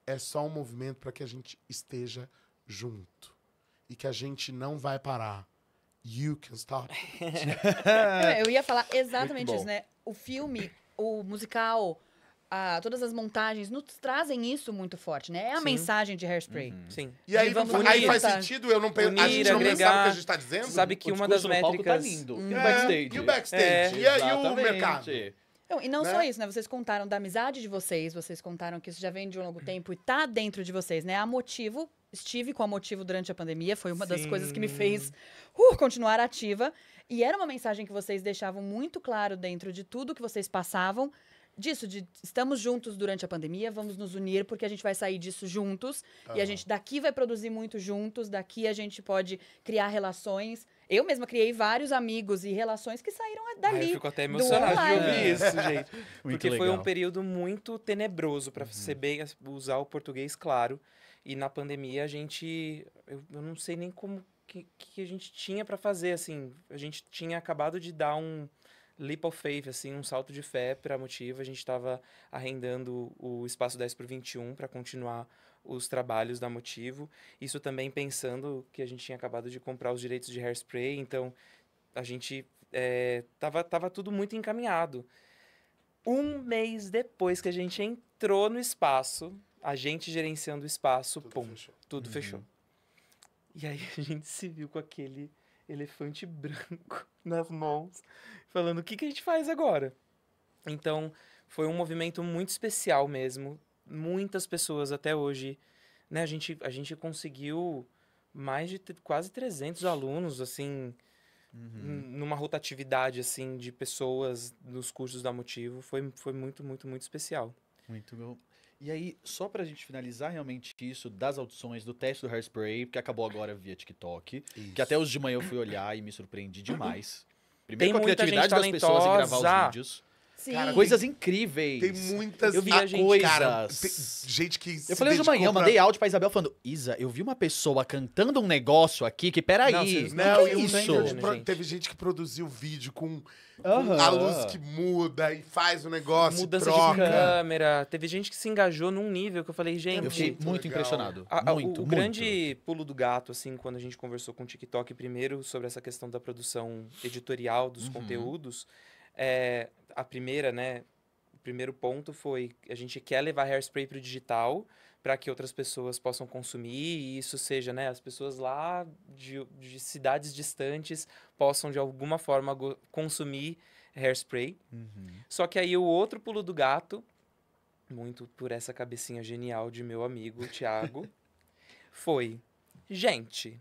é só um movimento para que a gente esteja junto e que a gente não vai parar. You can stop. Eu ia falar exatamente isso, né? O filme, o musical, a, todas as montagens nos trazem isso muito forte, né? É a Sim. mensagem de Hairspray. Uhum. Sim. E aí, vamos unir, aí faz sentido eu não pe... unir, a gente não agregar, pensar no que a gente tá dizendo? Sabe que o uma das tá métricas... Tá lindo. Hum. E o é. backstage. e o backstage. É, e aí o mercado. e não né? só isso, né? Vocês contaram da amizade de vocês, vocês contaram que isso já vem de um longo tempo e tá dentro de vocês, né? A motivo, estive com a motivo durante a pandemia, foi uma Sim. das coisas que me fez uh, continuar ativa. E era uma mensagem que vocês deixavam muito claro dentro de tudo que vocês passavam, disso, de estamos juntos durante a pandemia, vamos nos unir porque a gente vai sair disso juntos e a gente daqui vai produzir muito juntos, daqui a gente pode criar relações. Eu mesma criei vários amigos e relações que saíram ah, dali. eu fico até emocionado de ouvir isso, gente. porque legal. foi um período muito tenebroso, para uhum. ser bem, usar o português claro. E na pandemia a gente. Eu, eu não sei nem como que, que a gente tinha para fazer, assim. A gente tinha acabado de dar um leap of faith, assim, um salto de fé para motivo. A gente estava arrendando o espaço 10 por 21 para continuar os trabalhos da Motivo. Isso também pensando que a gente tinha acabado de comprar os direitos de Hairspray, então a gente é, tava, tava tudo muito encaminhado. Um mês depois que a gente entrou no espaço, a gente gerenciando o espaço, tudo pum, fechou. tudo uhum. fechou. E aí a gente se viu com aquele elefante branco nas mãos, falando: o que, que a gente faz agora? Então, foi um movimento muito especial mesmo. Muitas pessoas até hoje, né? A gente, a gente conseguiu mais de quase 300 alunos, assim, uhum. numa rotatividade, assim, de pessoas nos cursos da Motivo. Foi, foi muito, muito, muito especial. Muito, e aí, só pra gente finalizar realmente isso das audições do teste do Hairspray, porque acabou agora via TikTok, isso. que até hoje de manhã eu fui olhar e me surpreendi demais. Primeiro Tem com a criatividade das pessoas em gravar os vídeos. Sim. Cara, coisas incríveis. Tem muitas eu vi a coisas. Cara, gente que. Eu falei hoje de manhã, pra... mandei áudio pra Isabel falando: Isa, eu vi uma pessoa cantando um negócio aqui que peraí. Não, vocês, não, não é isso? Pro, teve gente que produziu vídeo com, com, a luz que muda e faz o negócio. Mudança troca. de câmera. Teve gente que se engajou num nível que eu falei, gente. Eu fiquei muito, muito impressionado. A, muito, o, o muito. grande pulo do gato, assim, quando a gente conversou com o TikTok primeiro sobre essa questão da produção editorial dos uhum. conteúdos é, a primeira, né? O primeiro ponto foi a gente quer levar hairspray para o digital para que outras pessoas possam consumir e isso seja, né? As pessoas lá de, de cidades distantes possam de alguma forma consumir hairspray. Uhum. Só que aí o outro pulo do gato, muito por essa cabecinha genial de meu amigo Thiago, foi: gente,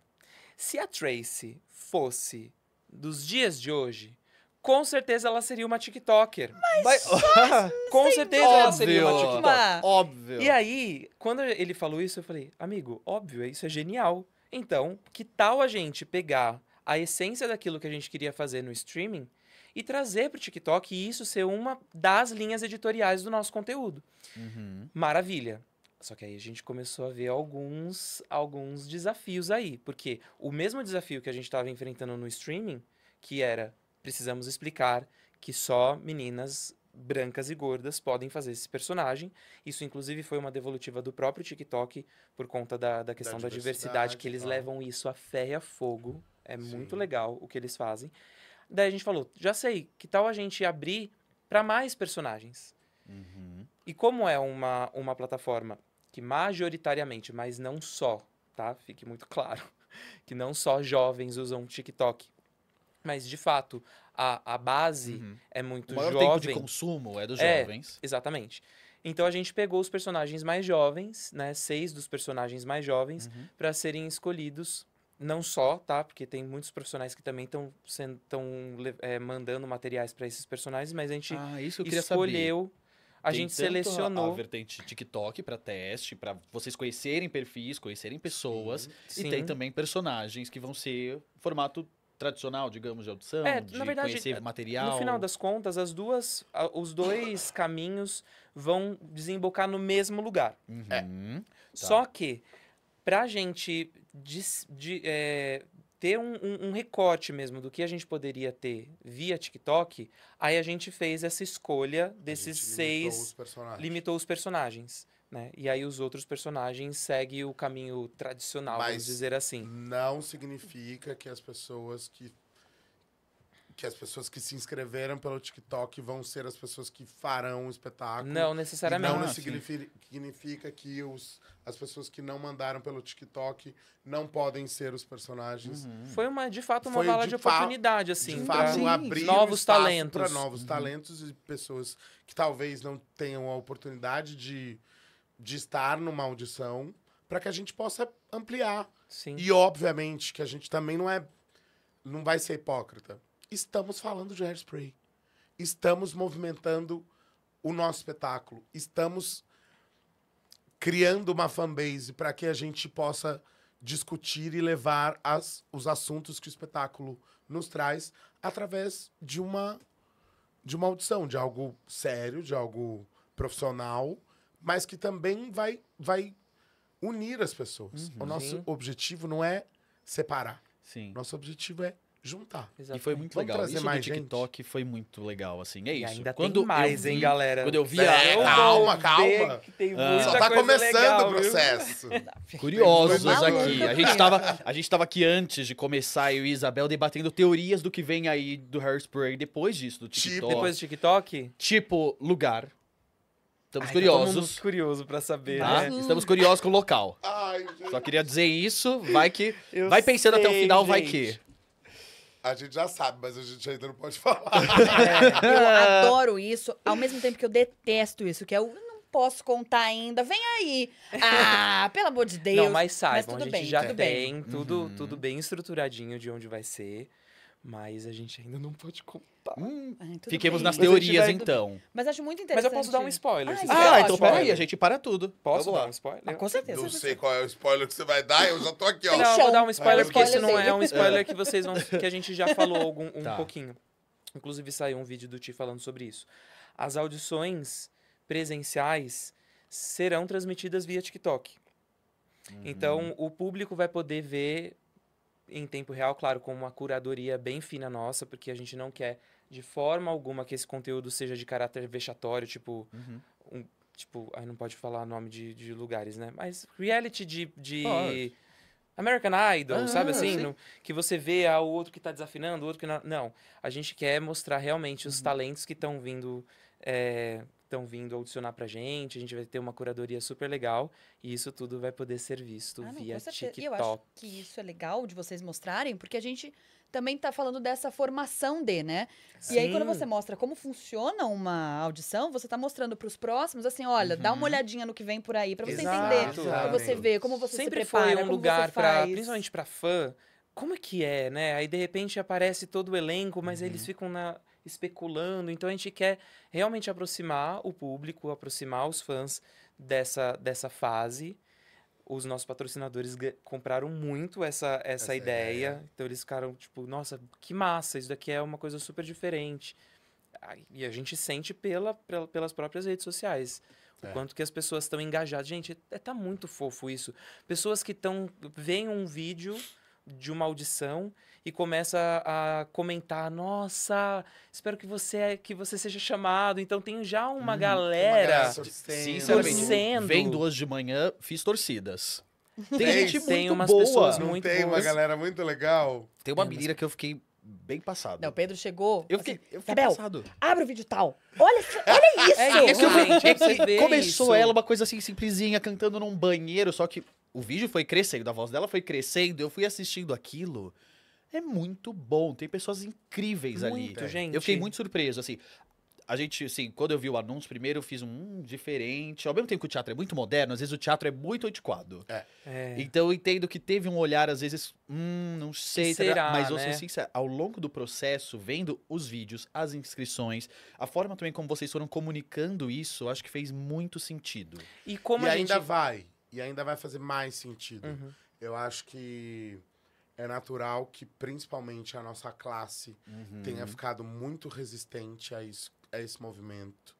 se a Tracy fosse dos dias de hoje, com certeza ela seria uma TikToker. Mas, com certeza óbvio, ela seria uma TikToker. Óbvio. E aí, quando ele falou isso, eu falei, amigo, óbvio, isso é genial. Então, que tal a gente pegar a essência daquilo que a gente queria fazer no streaming e trazer para o TikTok e isso ser uma das linhas editoriais do nosso conteúdo? Uhum. Maravilha. Só que aí a gente começou a ver alguns, alguns desafios aí. Porque o mesmo desafio que a gente estava enfrentando no streaming, que era precisamos explicar que só meninas brancas e gordas podem fazer esse personagem. Isso, inclusive, foi uma devolutiva do próprio TikTok por conta da, da questão da, da diversidade, diversidade, que eles levam isso a ferro e a fogo. É Sim. muito legal o que eles fazem. Daí a gente falou, já sei, que tal a gente abrir para mais personagens? Uhum. E como é uma, uma plataforma que majoritariamente, mas não só, tá? Fique muito claro, que não só jovens usam TikTok, mas, de fato, a, a base uhum. é muito o maior jovem. tempo de consumo é dos é, jovens. É, exatamente. Então a gente pegou os personagens mais jovens, né? Seis dos personagens mais jovens, uhum. para serem escolhidos. Não só, tá? Porque tem muitos profissionais que também estão é, mandando materiais para esses personagens, mas a gente ah, isso eu escolheu. Saber. A tem gente selecionou. A, a vertente TikTok para teste, para vocês conhecerem perfis, conhecerem pessoas. Sim. E tem também personagens que vão ser formato tradicional, digamos, de audição, é, de na verdade, conhecer é, material. No final das contas, as duas, os dois caminhos vão desembocar no mesmo lugar. Uhum, é. tá. Só que para a gente de, de, é, ter um, um, um, recorte mesmo do que a gente poderia ter via TikTok, aí a gente fez essa escolha desses limitou seis, os limitou os personagens. Né? E aí os outros personagens seguem o caminho tradicional, Mas vamos dizer assim. Não significa que as pessoas que que as pessoas que se inscreveram pelo TikTok vão ser as pessoas que farão o espetáculo. Não necessariamente. Não, não significa, significa que os, as pessoas que não mandaram pelo TikTok não podem ser os personagens. Uhum. Foi uma, de fato, uma Foi bala de, de oportunidade, assim. De fato, pra abrir novos um talentos. Para novos uhum. talentos e pessoas que talvez não tenham a oportunidade de de estar numa audição para que a gente possa ampliar. Sim. E obviamente que a gente também não é não vai ser hipócrita. Estamos falando de hairspray. Estamos movimentando o nosso espetáculo. Estamos criando uma fanbase para que a gente possa discutir e levar as, os assuntos que o espetáculo nos traz através de uma de uma audição, de algo sério, de algo profissional mas que também vai, vai unir as pessoas. Uhum. O nosso objetivo não é separar. Sim. Nosso objetivo é juntar. Exatamente. E foi muito Vamos legal. Trazer isso mais do TikTok gente. foi muito legal, assim. É e isso. Ainda quando tem mais, vi, hein, galera? Quando eu vi é, a... Calma, calma. só tá começando legal, o processo. Curiosos aqui. A gente, tava, a gente tava aqui antes de começar, eu e Isabel, debatendo teorias do que vem aí do Hairspray depois disso, do tipo. TikTok. Tipo, depois do TikTok? Tipo, lugar. Estamos Ai, tá curiosos. Estamos curioso para saber. Tá? Né? Estamos curiosos com o local. Ai, Só queria dizer isso. Vai que. Eu vai pensando sei, até o final, gente. vai que. A gente já sabe, mas a gente ainda não pode falar. É. eu adoro isso, ao mesmo tempo que eu detesto isso, que é o posso contar ainda. Vem aí. Ah, pelo amor de Deus. Não, mas saibam, mas tudo a gente bem, já tudo tem bem. tudo, uhum. tudo bem estruturadinho de onde vai ser. Mas a gente ainda não pode contar. Hum, fiquemos bem. nas teorias, então. Mas acho muito interessante. Mas eu posso dar um spoiler. ah, é ah então peraí, a gente para tudo. Posso Vamos dar lá. um spoiler? Ah, com certeza. Não sei qual é o spoiler que você vai dar, eu já tô aqui, ó. Não, vou dar um spoiler, ah, porque esse não é um spoiler que vocês vão... Que a gente já falou algum, um tá. pouquinho. Inclusive, saiu um vídeo do Ti falando sobre isso. As audições presenciais serão transmitidas via TikTok. Hum. Então, o público vai poder ver em tempo real, claro, com uma curadoria bem fina nossa, porque a gente não quer de forma alguma que esse conteúdo seja de caráter vexatório, tipo. Uhum. Um, tipo, aí não pode falar nome de, de lugares, né? Mas reality de. de American Idol, ah, sabe assim? No, que você vê ah, o outro que tá desafinando, o outro que não. Não. A gente quer mostrar realmente os uhum. talentos que estão vindo. É, estão vindo audicionar pra gente, a gente vai ter uma curadoria super legal e isso tudo vai poder ser visto ah, via TikTok. E eu acho que isso é legal de vocês mostrarem, porque a gente também está falando dessa formação de, né? Sim. E aí, quando você mostra como funciona uma audição, você está mostrando para os próximos, assim, olha, uhum. dá uma uhum. olhadinha no que vem por aí, para você Exato, entender, para você ver como você Sempre se prepara, foi um como lugar para, principalmente para fã, como é que é, né? Aí, de repente, aparece todo o elenco, mas uhum. eles ficam na especulando. Então a gente quer realmente aproximar o público, aproximar os fãs dessa, dessa fase. Os nossos patrocinadores compraram muito essa, essa, essa ideia. ideia. Então eles ficaram tipo, nossa, que massa, isso daqui é uma coisa super diferente. E a gente sente pela, pela pelas próprias redes sociais. É. O quanto que as pessoas estão engajadas. Gente, é, é, tá muito fofo isso. Pessoas que estão. veem um vídeo de uma audição e começa a comentar: "Nossa, espero que você é, que você seja chamado". Então tem já uma hum, galera uma torcendo. torcendo. Vendo duas de manhã, fiz torcidas. Tem, tem gente muito tem umas boa. pessoas Não muito tem boas. uma galera muito legal. Tem uma menina que eu fiquei bem passado. Não, o Pedro chegou. Eu fiquei, assim, eu fiquei passado. Abre o vídeo tal. Olha, olha é isso! É, é que, eu, é que começou isso. ela uma coisa assim, simplesinha, cantando num banheiro, só que o vídeo foi crescendo, a voz dela foi crescendo, eu fui assistindo aquilo. É muito bom, tem pessoas incríveis muito, ali. Muito, é. gente. Eu fiquei muito surpreso, assim. A gente, assim, quando eu vi o anúncio primeiro, eu fiz um hum, diferente. Ao mesmo tempo que o teatro é muito moderno, às vezes o teatro é muito antiquado. É. é. Então eu entendo que teve um olhar, às vezes, hum, não sei, tá, tá, será, mas eu né? sou ao longo do processo, vendo os vídeos, as inscrições, a forma também como vocês foram comunicando isso, acho que fez muito sentido. E como e a ainda vai e ainda vai fazer mais sentido. Uhum. Eu acho que é natural que, principalmente, a nossa classe uhum. tenha ficado muito resistente a, isso, a esse movimento.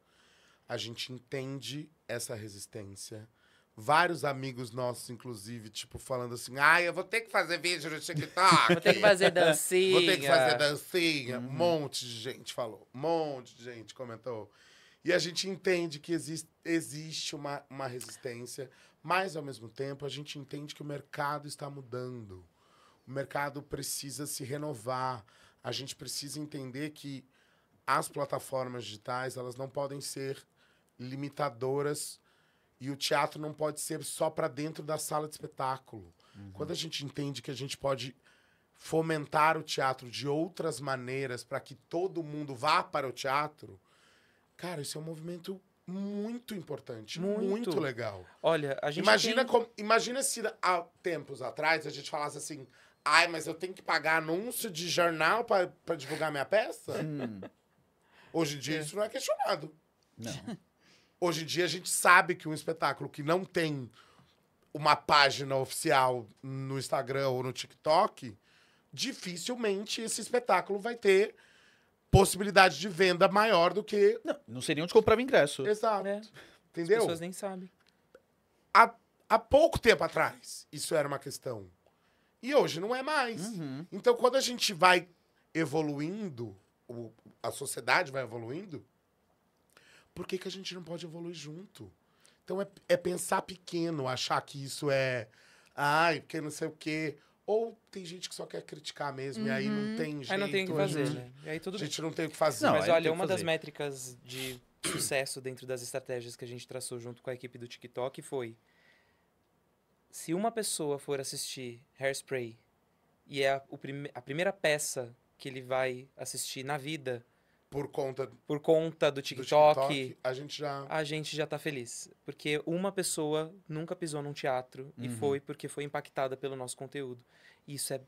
A gente entende essa resistência vários amigos nossos, inclusive, tipo, falando assim: ah, eu vou ter que fazer vídeo no TikTok. vou ter que fazer dancinha. Vou ter que fazer dancinha. Uhum. Um monte de gente falou, um monte de gente comentou. E a gente entende que existe, existe uma, uma resistência, mas, ao mesmo tempo, a gente entende que o mercado está mudando. O mercado precisa se renovar. A gente precisa entender que as plataformas digitais elas não podem ser limitadoras e o teatro não pode ser só para dentro da sala de espetáculo. Uhum. Quando a gente entende que a gente pode fomentar o teatro de outras maneiras para que todo mundo vá para o teatro, cara, isso é um movimento muito importante, muito, muito legal. Olha, a gente imagina tem... como, imagina se há tempos atrás a gente falasse assim: "Ai, mas eu tenho que pagar anúncio de jornal para divulgar minha peça?" Hum. Hoje em dia é. isso não é questionado. Não. Hoje em dia a gente sabe que um espetáculo que não tem uma página oficial no Instagram ou no TikTok, dificilmente esse espetáculo vai ter possibilidade de venda maior do que. Não, não seria onde comprava ingresso. Exato. É. Entendeu? As pessoas nem sabem. Há, há pouco tempo atrás, isso era uma questão. E hoje não é mais. Uhum. Então, quando a gente vai evoluindo, o, a sociedade vai evoluindo, por que, que a gente não pode evoluir junto? Então, é, é pensar pequeno, achar que isso é. Ai, porque não sei o quê. Ou tem gente que só quer criticar mesmo, uhum. e aí não uhum. tem jeito. Aí não tem o que fazer, gente, né? E aí tudo A gente bem. não tem o que fazer. Não, mas olha, uma das métricas de sucesso dentro das estratégias que a gente traçou junto com a equipe do TikTok foi... Se uma pessoa for assistir Hairspray e é a, prime a primeira peça que ele vai assistir na vida por conta, por conta do TikTok, do TikTok, a gente já a gente já tá feliz, porque uma pessoa nunca pisou num teatro uhum. e foi porque foi impactada pelo nosso conteúdo. Isso é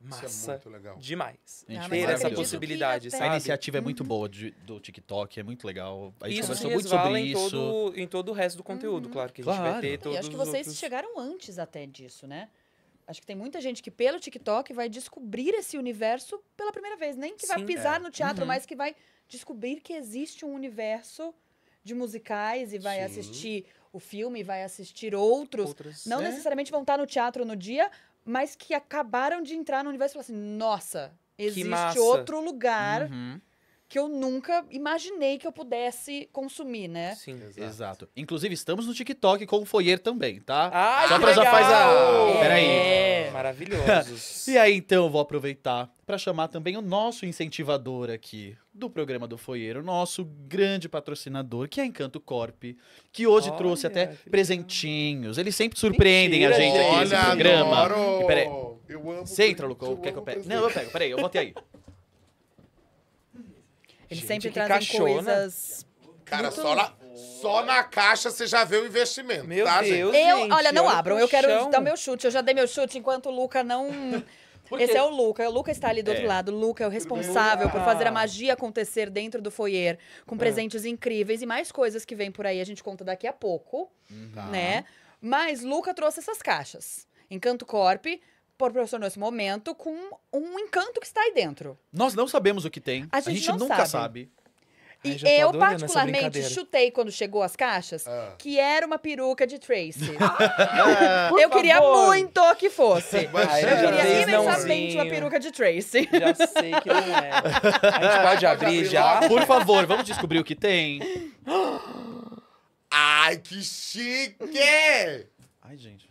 massa Isso é demais. ter essa possibilidade, sabe? A iniciativa é muito uhum. boa de, do TikTok, é muito legal. A gente isso conversou muito sobre em isso. Todo, em todo o resto do conteúdo, uhum. claro que a gente claro. vai ter todos e acho que vocês outros... chegaram antes até disso, né? Acho que tem muita gente que, pelo TikTok, vai descobrir esse universo pela primeira vez. Nem que Sim, vai pisar é. no teatro, uhum. mas que vai descobrir que existe um universo de musicais e vai Sim. assistir o filme, vai assistir outros. outros não né? necessariamente vão estar no teatro no dia, mas que acabaram de entrar no universo e falar assim: nossa, existe outro lugar. Uhum que eu nunca imaginei que eu pudesse consumir, né? Sim, exato. exato. Inclusive, estamos no TikTok com o Foyer também, tá? Ah, Só pra legal. já faz a. É. Maravilhosos. e aí, então, vou aproveitar para chamar também o nosso incentivador aqui do programa do Foyer, o nosso grande patrocinador, que é Encanto Corp, que hoje Olha, trouxe até presentinhos. Eles sempre surpreendem Mentira, a gente aqui nesse programa. Adoro. E, peraí. Eu amo. Você entra, Lucão? Quer que eu pegue? Não, eu pego. Peraí, eu botei aí. Gente, sempre trazem né? coisas. Cara, muito... só, na, só na caixa você já vê o investimento. Meu tá, Deus, gente? Eu, olha, não olha abram. Eu quero chão. dar meu chute. Eu já dei meu chute enquanto o Luca não. Esse é o Luca. O Luca está ali do é. outro lado. O Luca é o responsável Luca. por fazer a ah. magia acontecer dentro do foyer, com ah. presentes é. incríveis e mais coisas que vem por aí. A gente conta daqui a pouco, uhum. né? Tá. Mas Luca trouxe essas caixas. Encanto Corp, por esse nesse momento com um encanto que está aí dentro. Nós não sabemos o que tem. A gente, a gente nunca sabe. sabe. E Ai, eu, particularmente, chutei quando chegou as caixas ah. que era uma peruca de Tracy. Ah, eu queria favor. muito que fosse. Ah, eu, é, queria imensamente uma peruca de Tracy. Já sei que não é. A gente pode abrir já? Por favor, vamos descobrir o que tem. Ai, que chique! Ai, gente.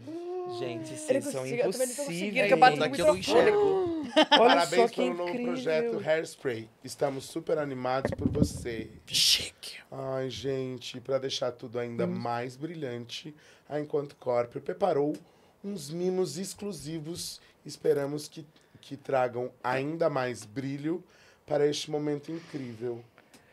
Gente, eles são impossíveis. Eu tô daqui eu Parabéns pelo novo projeto Hairspray. Estamos super animados por você. Chique. Ai, gente, para deixar tudo ainda hum. mais brilhante, a Enquanto Corp preparou uns mimos exclusivos. Esperamos que, que tragam ainda mais brilho para este momento incrível.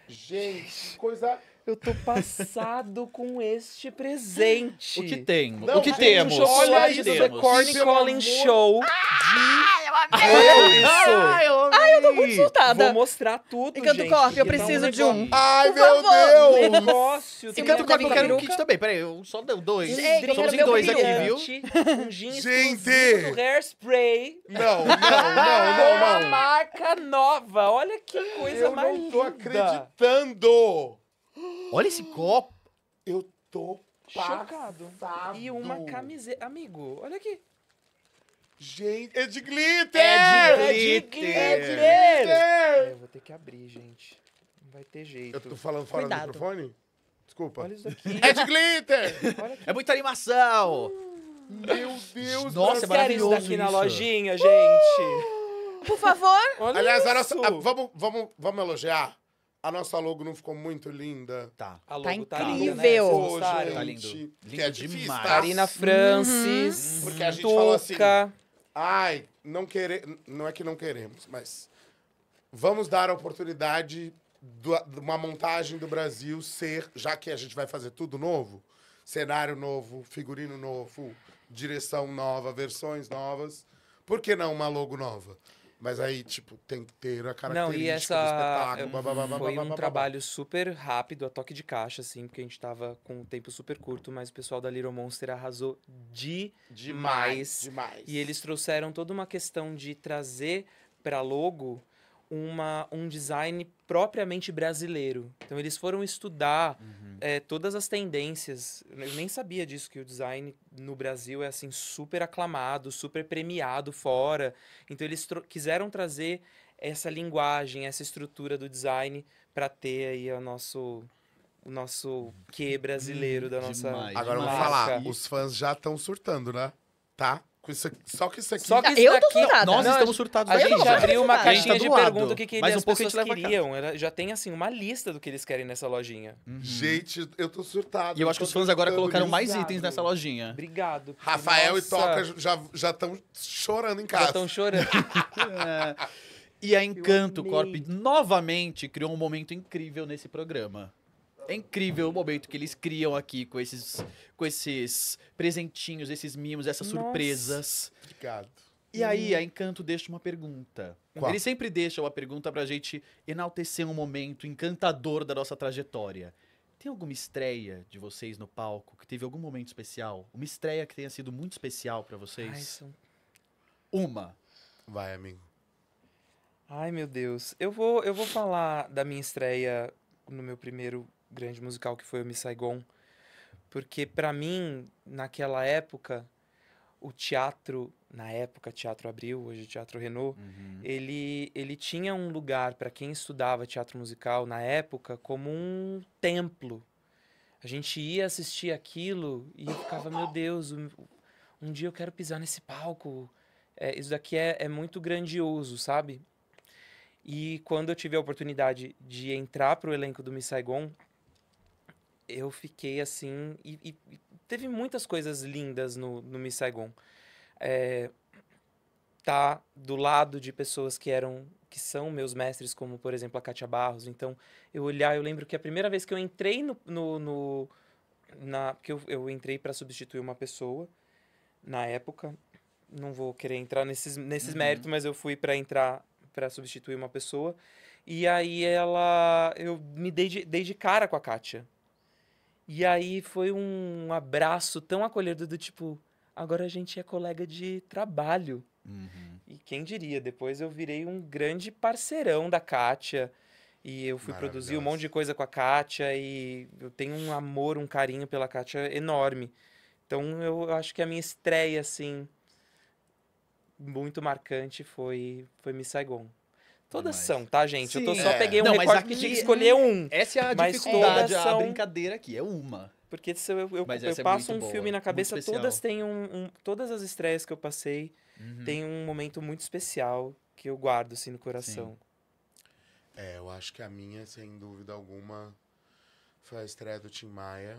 Gente, coisa eu tô passado com este presente. O que tem? Não, o que temos? É é um Olha isso, The Corny Collins Show. Ah, de... eu amei! É ah, eu amei! Ai, eu tô muito surtada. Vou mostrar tudo, Encanto gente. Corp, eu preciso de um. Ai, meu Deus! Negócio, Encanto Corp, eu quero um kit também. Peraí, eu só deu dois. Gente, Somos em dois aqui, viu? Um gente! do Hairspray. Não, não, não, não, não. marca nova. Olha que coisa mais linda. Eu não tô acreditando. Olha esse copo. Eu tô Chocado. Passado. E uma camiseta. Amigo, olha aqui. Gente, é de é é glitter! É de glitter! É de glitter! É, eu vou ter que abrir, gente. Não vai ter jeito. Eu tô falando fora do microfone? Desculpa. Olha isso É de glitter! é muita animação! Hum. meu Deus! Nossa, é maravilhoso isso daqui na lojinha, gente. Uh, por favor. Olha Aliás, isso. a nossa, a, ah, vamos, vamos, vamos elogiar a nossa logo não ficou muito linda? Tá. A tá logo tá, incrível. Tá linda, né? Pô, tá gente, lindo. Lindo é difícil, demais. Tá? Uhum. Francis. Uhum. Porque a gente Tuca. falou assim... Ai, não querer... Não é que não queremos, mas... Vamos dar a oportunidade de uma montagem do Brasil ser... Já que a gente vai fazer tudo novo, cenário novo, figurino novo, direção nova, versões novas, por que não uma logo nova? Mas aí, tipo, tem que ter a característica Não, e essa... do espetáculo. Blá, blá, blá, foi um trabalho super rápido, a toque de caixa, assim, porque a gente tava com um tempo super curto, mas o pessoal da Little Monster arrasou de demais. Demais. demais. E eles trouxeram toda uma questão de trazer para logo uma, um design propriamente brasileiro. Então eles foram estudar uhum. é, todas as tendências. Eu nem sabia disso que o design no Brasil é assim super aclamado, super premiado fora. Então eles quiseram trazer essa linguagem, essa estrutura do design para ter aí o nosso o nosso que brasileiro hum, da nossa. Demais, Agora vamos falar, os fãs já estão surtando, né? Tá? Isso, só que isso aqui. Só que isso eu daqui, tô surtada. Nós não, estamos surtados. A gente já abriu uma caixinha tá de pergunta que, que Mas as um pessoas queriam. Era, já tem, assim, uma lista do que eles querem nessa lojinha. Uhum. Gente, eu tô surtado. E eu, acho que os fãs agora colocaram Obrigado. mais itens nessa lojinha. Obrigado. Rafael Nossa. e Toca já estão chorando em casa. Já estão chorando. É. E a Encanto Corp novamente criou um momento incrível nesse programa. É incrível o momento que eles criam aqui com esses, com esses presentinhos, esses mimos, essas Nossa. surpresas. Obrigado. E aí, a Encanto deixa uma pergunta. Qual? Ele sempre deixa uma pergunta pra gente enaltecer um momento encantador da nossa trajetória. Tem alguma estreia de vocês no palco que teve algum momento especial? Uma estreia que tenha sido muito especial para vocês? Ai, são... Uma. Vai, amigo. Ai, meu Deus. Eu vou, eu vou falar da minha estreia no meu primeiro grande musical que foi o Miss Saigon, porque para mim, naquela época, o teatro, na época Teatro Abril, hoje é Teatro Renault, uhum. ele, ele tinha um lugar para quem estudava teatro musical na época como um templo. A gente ia assistir aquilo e eu ficava, meu Deus, um, um dia eu quero pisar nesse palco. É, isso daqui é, é muito grandioso, sabe? E quando eu tive a oportunidade de entrar para o elenco do Miss Saigon, eu fiquei assim. E, e, teve muitas coisas lindas no, no Miss Saigon. É, tá do lado de pessoas que eram que são meus mestres, como por exemplo a Kátia Barros. Então, eu olhar, eu lembro que a primeira vez que eu entrei no. no, no na, porque eu, eu entrei para substituir uma pessoa na época. Não vou querer entrar nesses, nesses uhum. méritos, mas eu fui para entrar para substituir uma pessoa. E aí ela. Eu me dei de, dei de cara com a Kátia. E aí foi um abraço tão acolhedor do tipo, agora a gente é colega de trabalho. Uhum. E quem diria, depois eu virei um grande parceirão da Kátia. E eu fui produzir um monte de coisa com a Kátia e eu tenho um amor, um carinho pela Kátia enorme. Então eu acho que a minha estreia, assim, muito marcante foi, foi Miss Saigon. Todas é mas... são, tá, gente? Sim, eu tô só é. peguei um não, recorte que tinha que escolher um. Essa é a mas dificuldade, são... a brincadeira aqui, é uma. Porque se eu, eu, eu, eu é passo um boa, filme na cabeça, todas têm um, um, Todas as estreias que eu passei uhum. um momento muito especial que eu guardo, assim, no coração. Sim. É, eu acho que a minha, sem dúvida alguma, foi a estreia do Tim Maia.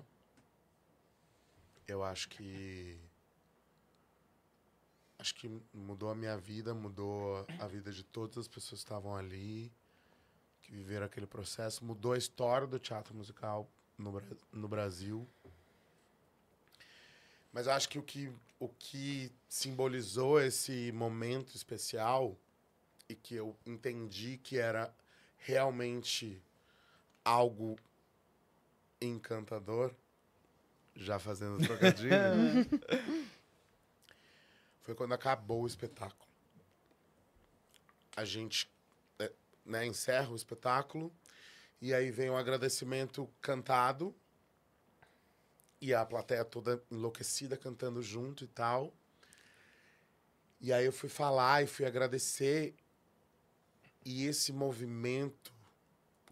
Eu acho que acho que mudou a minha vida, mudou a vida de todas as pessoas que estavam ali, que viveram aquele processo, mudou a história do teatro musical no, no Brasil. Mas acho que o, que o que simbolizou esse momento especial e que eu entendi que era realmente algo encantador, já fazendo trocadilho, foi quando acabou o espetáculo. A gente é, né, encerra o espetáculo e aí vem um agradecimento cantado e a plateia toda enlouquecida cantando junto e tal. E aí eu fui falar e fui agradecer e esse movimento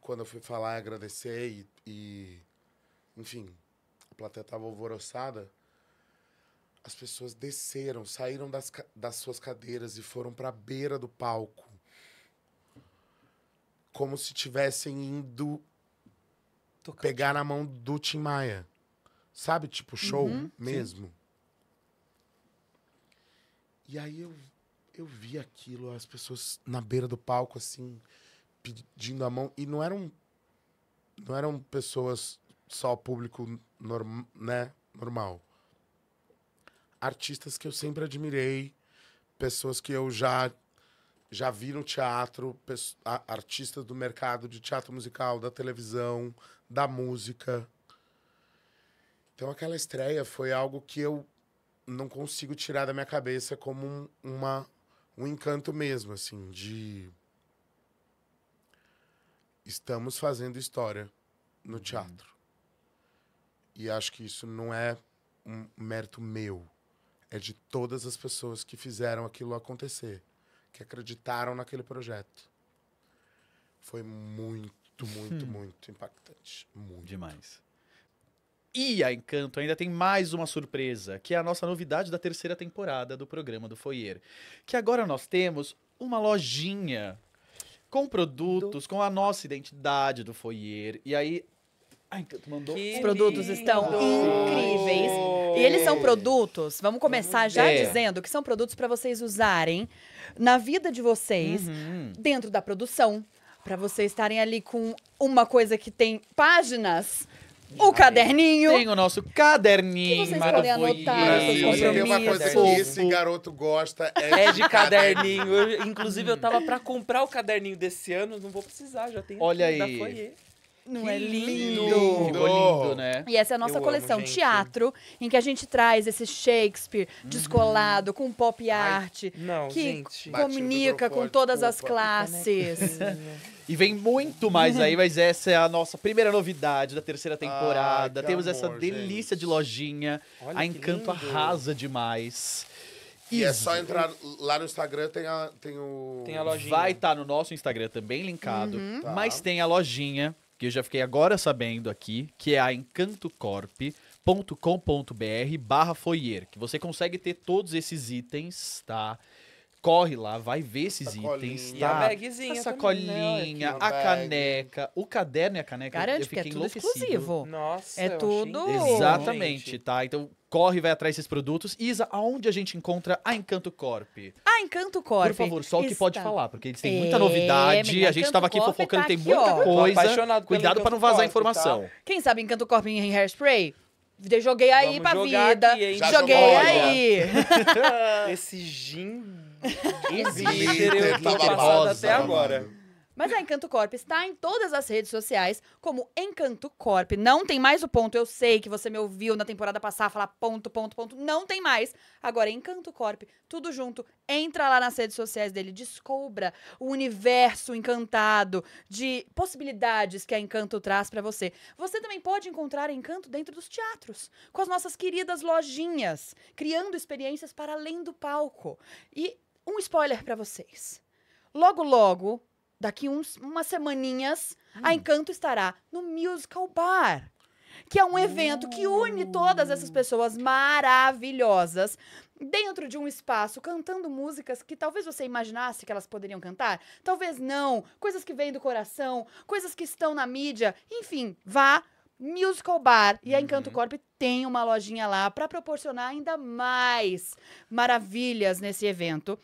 quando eu fui falar e agradecer e, e enfim, a plateia tava alvoroçada as pessoas desceram, saíram das, das suas cadeiras e foram para a beira do palco. Como se tivessem indo pegar na mão do Tim Maia. Sabe? Tipo, show uhum, mesmo. Sim. E aí eu, eu vi aquilo, as pessoas na beira do palco, assim, pedindo a mão. E não eram, não eram pessoas só público norm, né, normal artistas que eu sempre admirei, pessoas que eu já já vi no teatro, artistas do mercado de teatro musical, da televisão, da música. Então aquela estreia foi algo que eu não consigo tirar da minha cabeça como um, uma, um encanto mesmo, assim, de estamos fazendo história no uhum. teatro. E acho que isso não é um mérito meu é de todas as pessoas que fizeram aquilo acontecer, que acreditaram naquele projeto. Foi muito, muito, hum. muito impactante. Muito. Demais. E a Encanto ainda tem mais uma surpresa, que é a nossa novidade da terceira temporada do programa do Foyer. Que agora nós temos uma lojinha com produtos, do... com a nossa identidade do Foyer. E aí Ai, tu mandou? Que Os produtos lindo. estão incríveis. E eles são produtos, vamos começar já é. dizendo que são produtos para vocês usarem na vida de vocês, uhum. dentro da produção, para vocês estarem ali com uma coisa que tem páginas o caderninho. Tem o nosso caderninho que vocês podem anotar. Brasil, tem uma coisa que esse garoto gosta. É, é de caderninho. eu, inclusive, eu tava pra comprar o caderninho desse ano. Não vou precisar, já tem Olha aí. Não que é lindo? lindo? Ficou lindo, né? E essa é a nossa Eu coleção amo, teatro, em que a gente traz esse Shakespeare descolado, uhum. com pop art, não, que gente. comunica com todas as classes. E vem muito mais aí, mas essa é a nossa primeira novidade da terceira temporada. Ai, Temos amor, essa delícia gente. de lojinha. Olha a Encanto lindo. arrasa demais. E Isso. é só entrar lá no Instagram, tem, a, tem o. Tem a lojinha. Vai estar tá no nosso Instagram também linkado. Uhum. Tá. Mas tem a lojinha que eu já fiquei agora sabendo aqui, que é a encantocorp.com.br barra foyer, que você consegue ter todos esses itens, tá? corre lá, vai ver esses sacolinha. itens, tá? A bagzinha a sacolinha, também, né? Aqui, a bag. caneca, o caderno e a caneca. Garante eu fiquei que é tudo exclusivo. Nossa, é tudo. Exatamente, gente. tá? Então corre, vai atrás desses produtos. Isa, aonde a gente encontra a Encanto Corp? A Encanto Corp. Por favor, só o que pode falar, porque eles têm é, muita é, novidade. a gente estava aqui Corp fofocando, tá tem aqui, muita ó. coisa. Cuidado para não vazar Corp, tá? informação. Tá? Quem sabe Encanto Corp em hairspray? Joguei aí Vamos pra vida. Aqui, joguei aí. Esse gin esse eu tava passado até agora. Mas a Encanto Corp está em todas as redes sociais como Encanto Corp. Não tem mais o ponto. Eu sei que você me ouviu na temporada passada falar ponto, ponto, ponto. Não tem mais. Agora, Encanto Corp, tudo junto. Entra lá nas redes sociais dele. Descubra o universo encantado de possibilidades que a Encanto traz para você. Você também pode encontrar Encanto dentro dos teatros, com as nossas queridas lojinhas, criando experiências para além do palco. E um spoiler para vocês. Logo, logo, daqui uns, umas semaninhas, hum. a Encanto estará no Musical Bar. Que é um evento uh. que une todas essas pessoas maravilhosas dentro de um espaço, cantando músicas que talvez você imaginasse que elas poderiam cantar, talvez não, coisas que vêm do coração, coisas que estão na mídia, enfim, vá Musical Bar e a uhum. Encanto Corp tem uma lojinha lá para proporcionar ainda mais maravilhas nesse evento.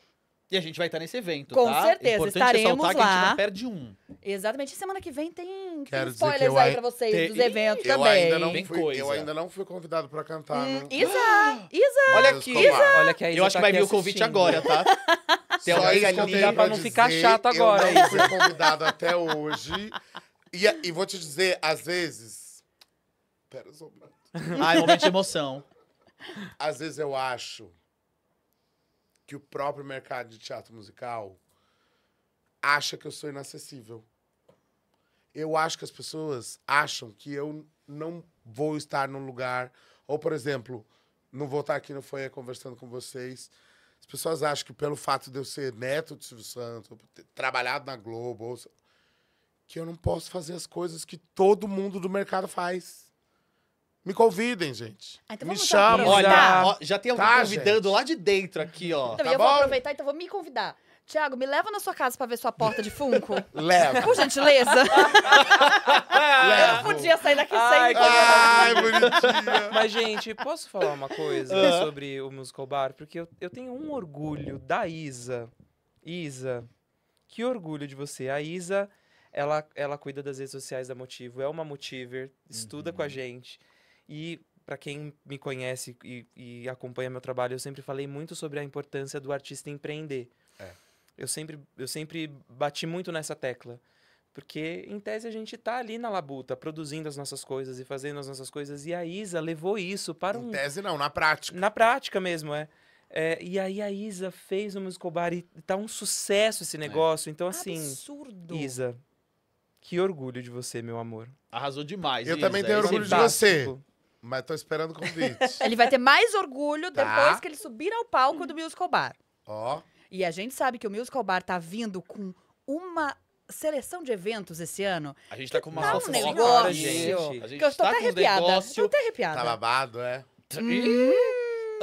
E a gente vai estar nesse evento, Com tá? certeza, Importante estaremos é ressaltar lá. que a gente não perde um. Exatamente. Semana que vem tem, tem que spoilers aí pra vocês dos eventos Eu também. ainda, não Tem coisa. eu ainda não fui convidado pra cantar. Hum, né? Isa! Isa! Olha aqui. Olha que a Isa Eu acho tá que vai vir o convite agora, tá? Tem Só alguém isso pra não ficar chato agora, Eu não fui convidado até hoje. E, e vou te dizer, às vezes... Pera, só um minuto. Ai, ah, é momento de emoção. Às vezes eu acho que o próprio mercado de teatro musical acha que eu sou inacessível. Eu acho que as pessoas acham que eu não vou estar num lugar. Ou, por exemplo, não vou estar aqui no Foia conversando com vocês. As pessoas acham que pelo fato de eu ser neto de Silvio Santos, ter trabalhado na Globo, ou... que eu não posso fazer as coisas que todo mundo do mercado faz. Me convidem, gente. Ah, então me chamam. Olha, tá, ó, já tem alguém tá, convidando gente. lá de dentro aqui, ó. Então, tá eu bom? vou aproveitar, então vou me convidar. Tiago, me leva na sua casa pra ver sua porta de Funko? Leva. Por gentileza. Leva. Eu podia sair daqui Ai, sem. Ai, bonitinha. Mas, gente, posso falar uma coisa uh. sobre o Musical Bar? Porque eu, eu tenho um orgulho da Isa. Isa, que orgulho de você. A Isa, ela, ela cuida das redes sociais da Motivo, é uma Motiver, estuda uhum. com a uhum. gente. E para quem me conhece e, e, acompanha meu trabalho, eu sempre falei muito sobre a importância do artista empreender. É. Eu, sempre, eu sempre bati muito nessa tecla. Porque, em tese, a gente está ali na labuta, produzindo as nossas coisas e fazendo as nossas coisas. E a Isa levou isso para um... Em tese não, na prática. Na prática mesmo, é. É, e aí a Isa fez o Musical Bar e tá um sucesso esse é. negócio. É. Então, assim. Absurdo. Isa, que orgulho de você, meu amor. Arrasou demais. Eu Isa. também tenho orgulho de você. Mas tô esperando o convite. Ele vai ter mais orgulho Tá. depois que ele subir ao palco do Musical Bar. Ó, E a gente sabe que o Musical Bar tá vindo com uma seleção de eventos esse ano. A gente tá com uma Dá tá um negócio. gente. A gente que eu estou tá até arrepiada. Eu negócio. tô até tá babado, é? Uhum. Ih,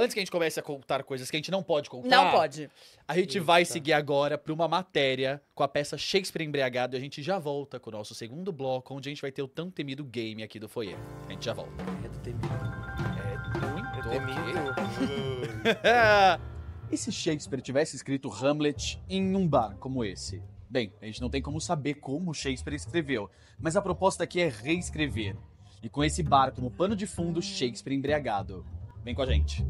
antes que a gente comece a contar coisas que a gente não pode contar. Não pode. A gente Eita. vai seguir agora para uma matéria com a peça Shakespeare Embriagado e a gente já volta com o nosso segundo bloco, onde a gente vai ter o tão temido game aqui do Foyer. A gente já volta. É do temido. É muito é temido. e se Shakespeare tivesse escrito Hamlet em um bar como esse? Bem, a gente não tem como saber como Shakespeare escreveu, mas a proposta aqui é reescrever. E com esse bar como pano de fundo, Shakespeare embriagado. Vem com a gente.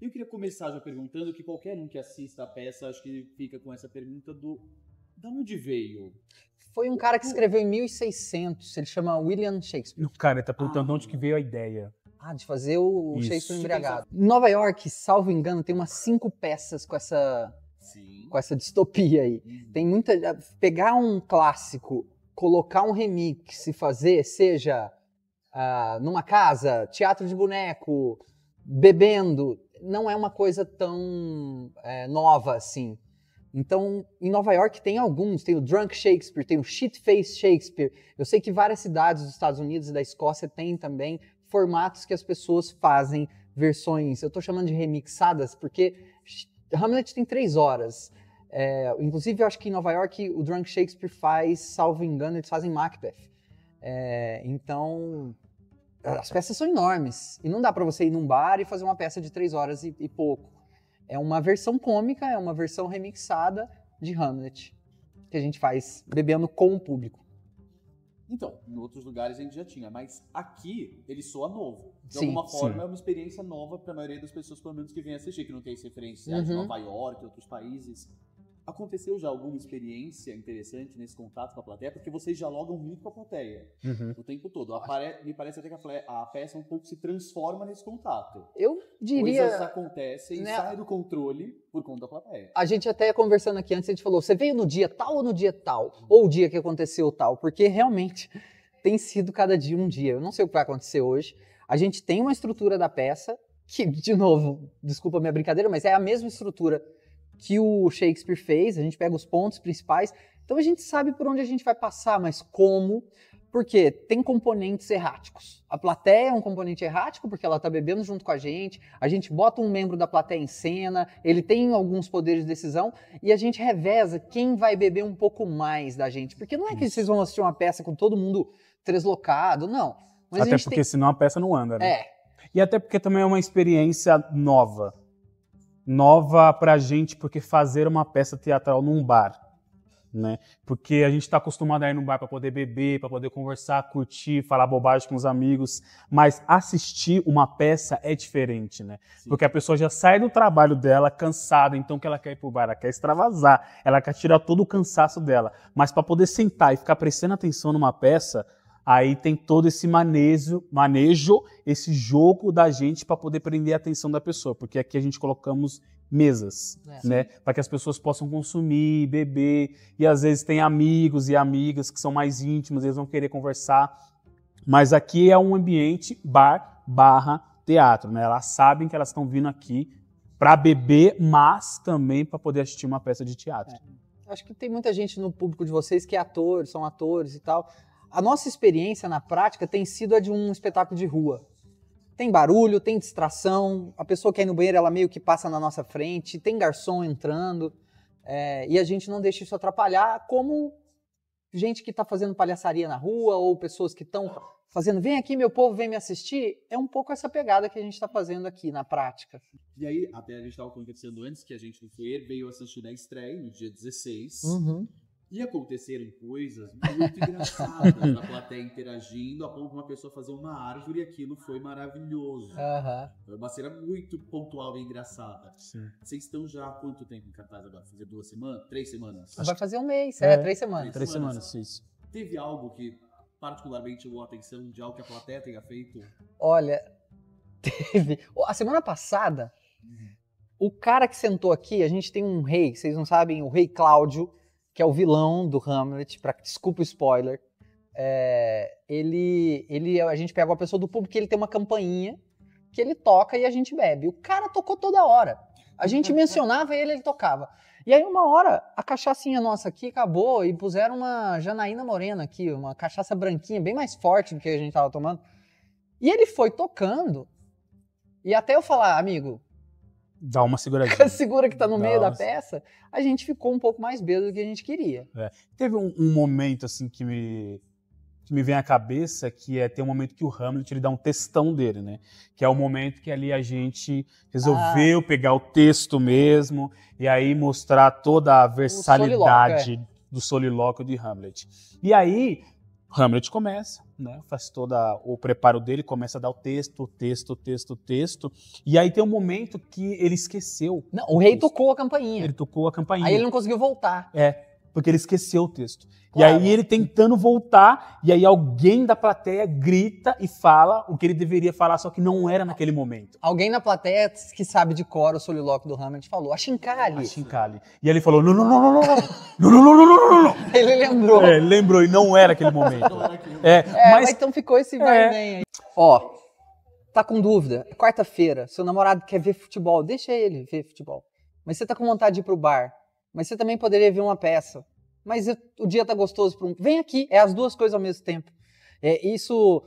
Eu queria começar já perguntando que qualquer um que assista a peça, acho que fica com essa pergunta do da onde veio? Foi um cara que escreveu em 1600, ele chama William Shakespeare. O cara está perguntando ah. onde que veio a ideia. Ah, de fazer o Isso. Shakespeare embriagado. Nova York, salvo engano, tem umas cinco peças com essa Sim. com essa distopia aí. Uhum. Tem muita pegar um clássico colocar um remix e fazer, seja uh, numa casa, teatro de boneco, bebendo, não é uma coisa tão é, nova assim. Então, em Nova York tem alguns, tem o Drunk Shakespeare, tem o Shitface Shakespeare. Eu sei que várias cidades dos Estados Unidos e da Escócia têm também formatos que as pessoas fazem versões. Eu estou chamando de remixadas porque Hamlet tem três horas. É, inclusive, eu acho que em Nova York o Drunk Shakespeare faz, salvo engano, eles fazem Macbeth. É, então, as peças são enormes. E não dá para você ir num bar e fazer uma peça de três horas e, e pouco. É uma versão cômica, é uma versão remixada de Hamlet, que a gente faz bebendo com o público. Então, em outros lugares a gente já tinha, mas aqui ele soa novo. De sim, alguma forma sim. é uma experiência nova para a maioria das pessoas, pelo menos que vem assistir, que não tem referências uhum. de Nova York, outros países. Aconteceu já alguma experiência interessante nesse contato com a plateia? Porque vocês dialogam muito com a plateia uhum. o tempo todo. Apare... Me parece até que a, peça um pouco se transforma nesse contato. Eu diria. Coisas acontecem, né? saem do controle por conta da plateia. A gente até conversando aqui antes, a gente falou: você veio no dia tal ou no dia tal? Uhum. Ou o dia que aconteceu tal? Porque realmente tem sido cada dia um dia. Eu não sei o que vai acontecer hoje. A gente tem uma estrutura da peça que, de novo, desculpa a minha brincadeira, mas é a mesma estrutura que o Shakespeare fez, a gente pega os pontos principais, então a gente sabe por onde a gente vai passar, mas como? Porque tem componentes erráticos. A plateia é um componente errático porque ela está bebendo junto com a gente, a gente bota um membro da plateia em cena, ele tem alguns poderes de decisão e a gente reveza quem vai beber um pouco mais da gente. Porque não é que vocês vão assistir uma peça com todo mundo treslocado, não. Mas até porque tem... senão a peça não anda, né? É. E até porque também é uma experiência nova nova para a gente, porque fazer uma peça teatral num bar, né? Porque a gente está acostumado a ir num bar para poder beber, para poder conversar, curtir, falar bobagem com os amigos, mas assistir uma peça é diferente, né? Sim. Porque a pessoa já sai do trabalho dela cansada, então que ela quer ir pro bar, ela quer extravasar, ela quer tirar todo o cansaço dela, mas para poder sentar e ficar prestando atenção numa peça, Aí tem todo esse manejo, manejo, esse jogo da gente para poder prender a atenção da pessoa, porque aqui a gente colocamos mesas, é. né, para que as pessoas possam consumir, beber, e às vezes tem amigos e amigas que são mais íntimos, eles vão querer conversar. Mas aqui é um ambiente bar barra teatro, né? Elas sabem que elas estão vindo aqui para beber, mas também para poder assistir uma peça de teatro. É. Acho que tem muita gente no público de vocês que é ator, são atores e tal a nossa experiência na prática tem sido a de um espetáculo de rua. Tem barulho, tem distração, a pessoa que é no banheiro ela meio que passa na nossa frente, tem garçom entrando, é, e a gente não deixa isso atrapalhar, como gente que está fazendo palhaçaria na rua ou pessoas que estão fazendo, vem aqui meu povo, vem me assistir, é um pouco essa pegada que a gente está fazendo aqui na prática. E aí, até a gente estava conversando antes que a gente no veio assistir na estreia no dia 16, uhum. E aconteceram coisas muito engraçadas na plateia interagindo, a ponto de uma pessoa fazer uma árvore e aquilo foi maravilhoso. Uhum. Foi uma cena muito pontual e engraçada. Sim. Vocês estão já há quanto tempo em cartaz agora? Fazer duas semanas? Três semanas? Vai fazer um mês, é, é três semanas. Três, semanas, semanas isso. Teve algo que particularmente chamou a atenção de algo que a plateia tenha feito? Olha, teve. A semana passada, uhum. o cara que sentou aqui, a gente tem um rei, vocês não sabem, o rei Cláudio que é o vilão do Hamlet, pra, desculpa o spoiler, é, ele, ele, a gente pega uma pessoa do público que ele tem uma campainha que ele toca e a gente bebe. O cara tocou toda hora. A gente mencionava ele, ele tocava. E aí, uma hora, a cachaçinha nossa aqui acabou e puseram uma Janaína Morena aqui, uma cachaça branquinha, bem mais forte do que a gente estava tomando. E ele foi tocando. E até eu falar, amigo, Dá uma seguradinha. Segura que está no Dá meio uma... da peça. A gente ficou um pouco mais bêbado do que a gente queria. É. Teve um, um, momento, assim, que me que me vem à cabeça que é ter um momento que o Hamlet ele dá um textão dele, né? Que é o momento que ali a gente resolveu ah. pegar o texto mesmo e aí mostrar toda a versalidade é. do solilóquio de Hamlet. E aí Hamlet começa, né, faz todo o preparo dele, começa a dar o texto, texto, texto, texto. E aí tem um momento que ele esqueceu. Não, o rei tocou a campainha. Ele tocou a campainha. Aí ele não conseguiu voltar. É porque ele esqueceu o texto. Claro. E aí ele tentando voltar, e aí alguém da plateia grita e fala o que ele deveria falar, só que não era naquele momento. Alguém na plateia que sabe de cor o solilóquio do Hamlet falou, achincale. Achincale. E ele falou, não, não, não, não, não, não, não, não, não, não, não. Ele lembrou. É, lembrou, e não era aquele momento. é, é, mas... então ficou esse vai é. bem aí. Ó, tá com dúvida, é quarta-feira, seu namorado quer ver futebol, deixa ele ver futebol. Mas você tá com vontade de ir pro bar, mas você também poderia ver uma peça. Mas o dia tá gostoso para um. Vem aqui, é as duas coisas ao mesmo tempo. É, isso,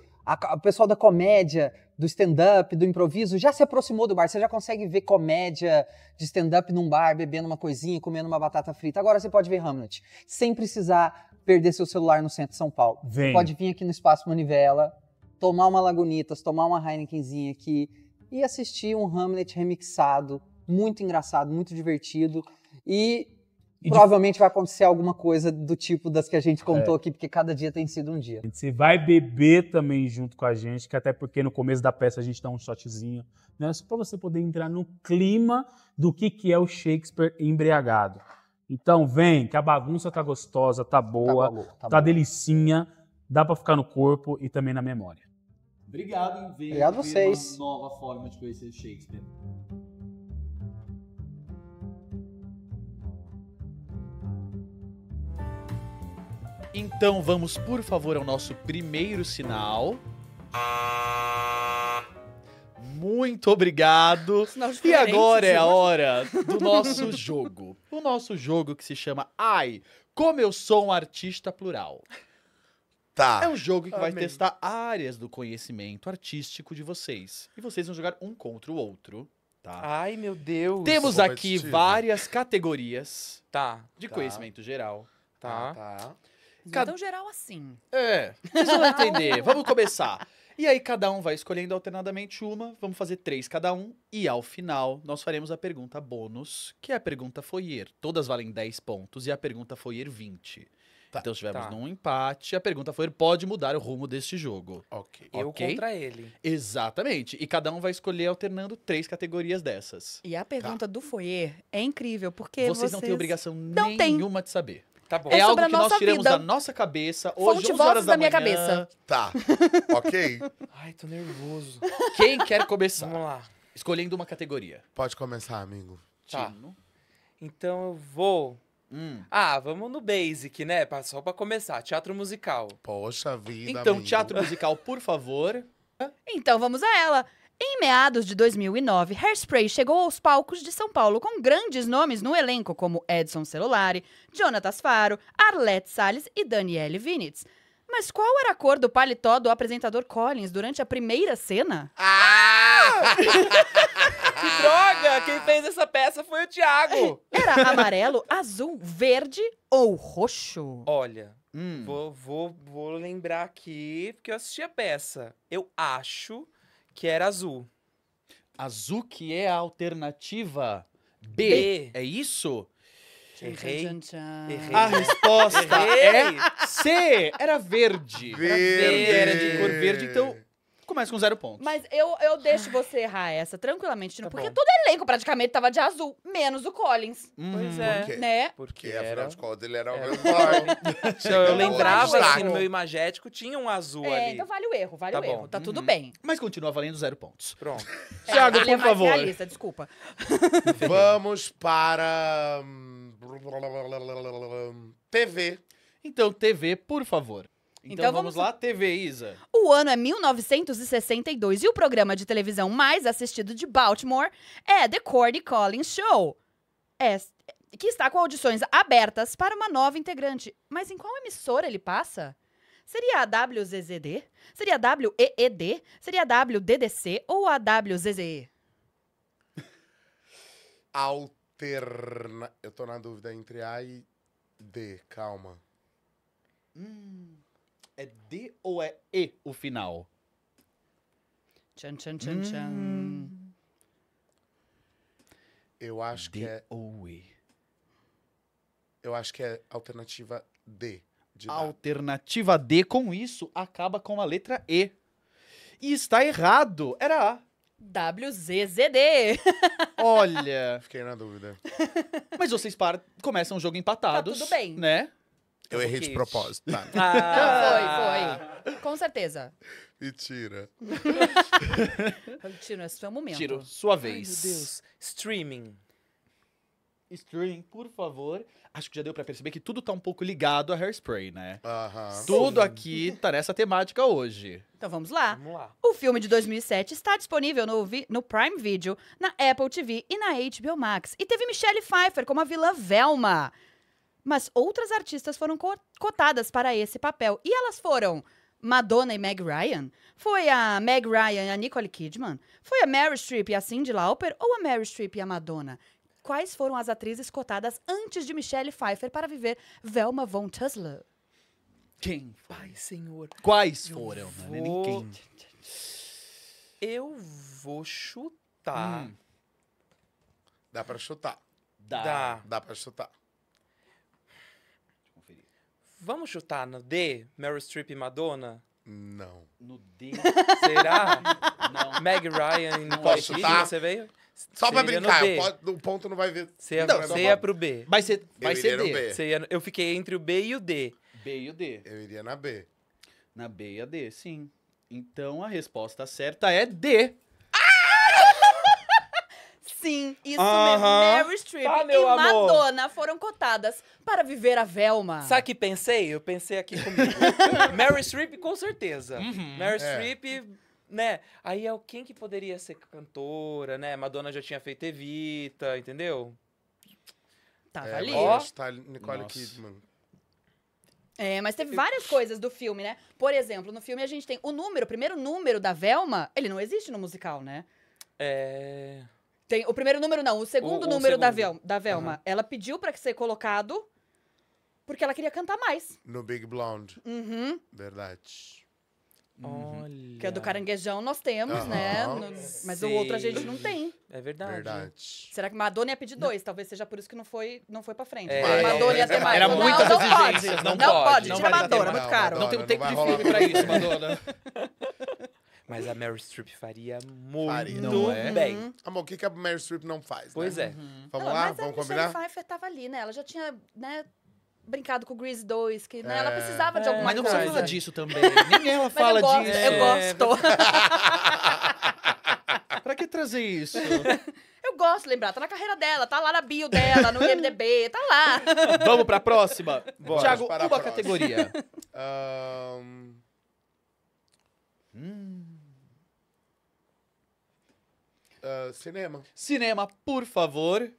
o pessoal da comédia, do stand-up, do improviso, já se aproximou do bar. Você já consegue ver comédia de stand-up num bar, bebendo uma coisinha, comendo uma batata frita. Agora você pode ver Hamlet, sem precisar perder seu celular no centro de São Paulo. Vem. Você pode vir aqui no Espaço Manivela, tomar uma Lagunitas, tomar uma Heinekenzinha aqui e assistir um Hamlet remixado, muito engraçado, muito divertido. E e Provavelmente de... vai acontecer alguma coisa do tipo das que a gente contou é. aqui, porque cada dia tem sido um dia. Você vai beber também junto com a gente, que até porque no começo da peça a gente dá um shotzinho, né? Só para você poder entrar no clima do que, que é o Shakespeare embriagado. Então vem, que a bagunça tá gostosa, tá, tá boa, tá, tá, tá delicinha, dá para ficar no corpo e também na memória. Obrigado em ver, Obrigado ver vocês. uma nova forma de conhecer Shakespeare. Então vamos, por favor, ao nosso primeiro sinal. Muito obrigado. E agora é a hora do nosso jogo. O nosso jogo que se chama Ai, como eu sou um artista plural. Tá. É um jogo que Amém. vai testar áreas do conhecimento artístico de vocês. E vocês vão jogar um contra o outro, tá? Ai, meu Deus. Temos aqui várias categorias tá. de tá. conhecimento geral. Tá. tá. Cada... um então, geral, assim. É, vocês vão entender. vamos começar. E aí, cada um vai escolhendo alternadamente uma, vamos fazer três cada um, e ao final, nós faremos a pergunta bônus, que é a pergunta Foyer. Todas valem 10 pontos e a pergunta Foyer 20. Tá. Então estivemos tá. num empate, a pergunta Foyer pode mudar o rumo deste jogo. Ok. Eu okay? contra ele. Exatamente. E cada um vai escolher alternando três categorias dessas. E a pergunta tá. do Foyer é incrível, porque. Vocês, vocês... não têm obrigação não nenhuma tem. de saber. Tá bom. É, é algo que nós tiramos vida. da nossa cabeça. Hoje, Fonte 11 horas da, da minha manhã. cabeça. Tá. Ok? Ai, tô nervoso. Quem quer começar? Vamos lá. Escolhendo uma categoria. Pode começar, amigo. Tá. Tino. Então eu vou. Hum. Ah, vamos no basic, né? Só pra começar. Teatro musical. Poxa vida. Então, amigo. teatro musical, por favor. Então vamos a ela. Em meados de 2009, Hairspray chegou aos palcos de São Paulo com grandes nomes no elenco como Edson Celulari, Jonatas Faro, Arlette Salles e Daniele Vinitz. Mas qual era a cor do paletó do apresentador Collins durante a primeira cena? Ah! que droga! Quem fez essa peça foi o Thiago! Era amarelo, azul, verde ou roxo? Olha, hum. vou, vou, vou lembrar aqui, porque eu assisti a peça. Eu acho que era azul. Azul que é a alternativa B. B. É isso? Errei. Errei. A resposta Errei. é C. Era verde. verde. Era, verde. era de cor verde. Então, Começa com zero pontos. Mas eu, eu deixo você errar essa tranquilamente, Tá porque bom. todo elenco praticamente tava de azul, menos o Collins, uhum. Pois é. Por quê? né? Porque, Porque afinal era... de ele era o meu pai. Então, eu lembrava que assim, no meu imagético tinha um azul É, ali. então vale o erro, vale Tá o bom. erro. Tá tudo uhum. bem. Mas continua valendo zero pontos. Pronto. Thiago, é por é mais favor. realista, desculpa. Vamos para... Hum, TV. Então, TV, por favor. Então, então, vamos, vamos lá, TV Isa. O ano é 1962 e o programa de televisão mais assistido de Baltimore é The Cordy Collins Show. É, que está com audições abertas para uma nova integrante. Mas em qual emissora ele passa? Seria a WZZD? Seria a WEED? Seria a WDDC ou a WZZE? Alterna... Eu tô na dúvida entre A e D, calma. Hum. É D ou é E o final? Tchan, tchan, tchan, tchan. Eu acho D que é. ou E? Eu acho que é alternativa D. alternativa D com isso acaba com a letra E. E está errado. Era A. WZZD. Olha. Fiquei na dúvida. Mas vocês par... começam o jogo empatados. Tá tudo bem. Né? Eu então, errei de propósito. Tá. Ah, foi, foi. Com certeza. Mentira. Tiro, esse foi o momento. Tiro, sua vez. Ai, meu Deus. Streaming. Streaming, por favor. Acho que já deu para perceber que tudo tá um pouco ligado a Hairspray, né? Uh -huh. Tudo Sim. aqui tá nessa temática hoje. Então vamos lá. Vamos lá. O filme de 2007 está disponível no, no, Prime Video, na Apple TV e na HBO Max. E teve Michelle Pfeiffer como a vilã Velma. Mas outras artistas foram co cotadas para esse papel. E elas foram Madonna e Meg Ryan? Foi a Meg Ryan e a Nicole Kidman? Foi a Mary Streep e a Cyndi Lauper? Ou a Mary Streep e a Madonna? Quais foram as atrizes cotadas antes de Michelle Pfeiffer para viver Velma von Tussler? Quem? Pai, senhor. Quais eu foram? Vou... Não, ninguém. Eu vou chutar. Hum. Dá pra chutar. Dá. Dá, Dá pra chutar. Vamos chutar no D, Meryl Streep e Madonna? Não. No D? Será? Não. Meg Ryan não posso chutar? Você veio? Só pra brincar, o ponto não vai ver. Você ia, não, você ia pro B. Vai ser. vai ser D. B. Ia, eu fiquei entre o B e o D. B e o D. Eu iria na B. Na B e a D, sim. Então a resposta certa é D. Sim, isso mesmo. Mary Streep Ah, e amor. Madonna foram cotadas para viver a Velma. Sabe o que pensei? Eu pensei aqui comigo. Mary Streep, com certeza. Uhum, Mary é. Streep, né? Aí é o quem que poderia ser cantora, né? Madonna já tinha feito Evita, entendeu? Tava é, ali. ó. tá ali, Nicole Nossa. Kidman. É, mas teve várias coisas do filme, né? Por exemplo, no filme a gente tem o número, o primeiro número da Velma, ele não existe no musical, né? É. Tem, o primeiro número não, o segundo o, o número segundo. da, Vel, da Velma. Uhum. Ela pediu para ser colocado porque ela queria cantar mais. No Big Blonde. Uhum. Verdade. Olha. Que é do caranguejão nós temos, uhum. né? No, mas Sim. o outro a gente não tem. É verdade. verdade. Será que Madonna ia pedir dois? Não. Talvez seja por isso que não foi, não foi pra frente. É. Madonna ia ter mais. Era não, muitas não, exigências. Pode. Não, pode. Não pode. Tira Madonna, muito caro. Madonna, não tem um tempo de filme pra isso, Madonna. Mas a Mary Streep faria muito é? bem. Amor, o que, que a Mary Streep não faz? Né? Pois né? é. Uhum. Vamos não, lá, mas vamos a combinar? Michelle Pfeiffer tava ali, né? Ela já tinha, né? brincado com o Grease 2, que né, é. ela precisava é. de alguma coisa. Mas não precisa falar disso também. Nem ela fala eu disso. Eu é. gosto. pra que trazer isso? eu gosto de lembrar. Tá na carreira dela, tá lá na bio dela, no IMDB, tá lá. Vamos pra próxima? Tiago, uma categoria. um, Cinema. Cinema, por favor.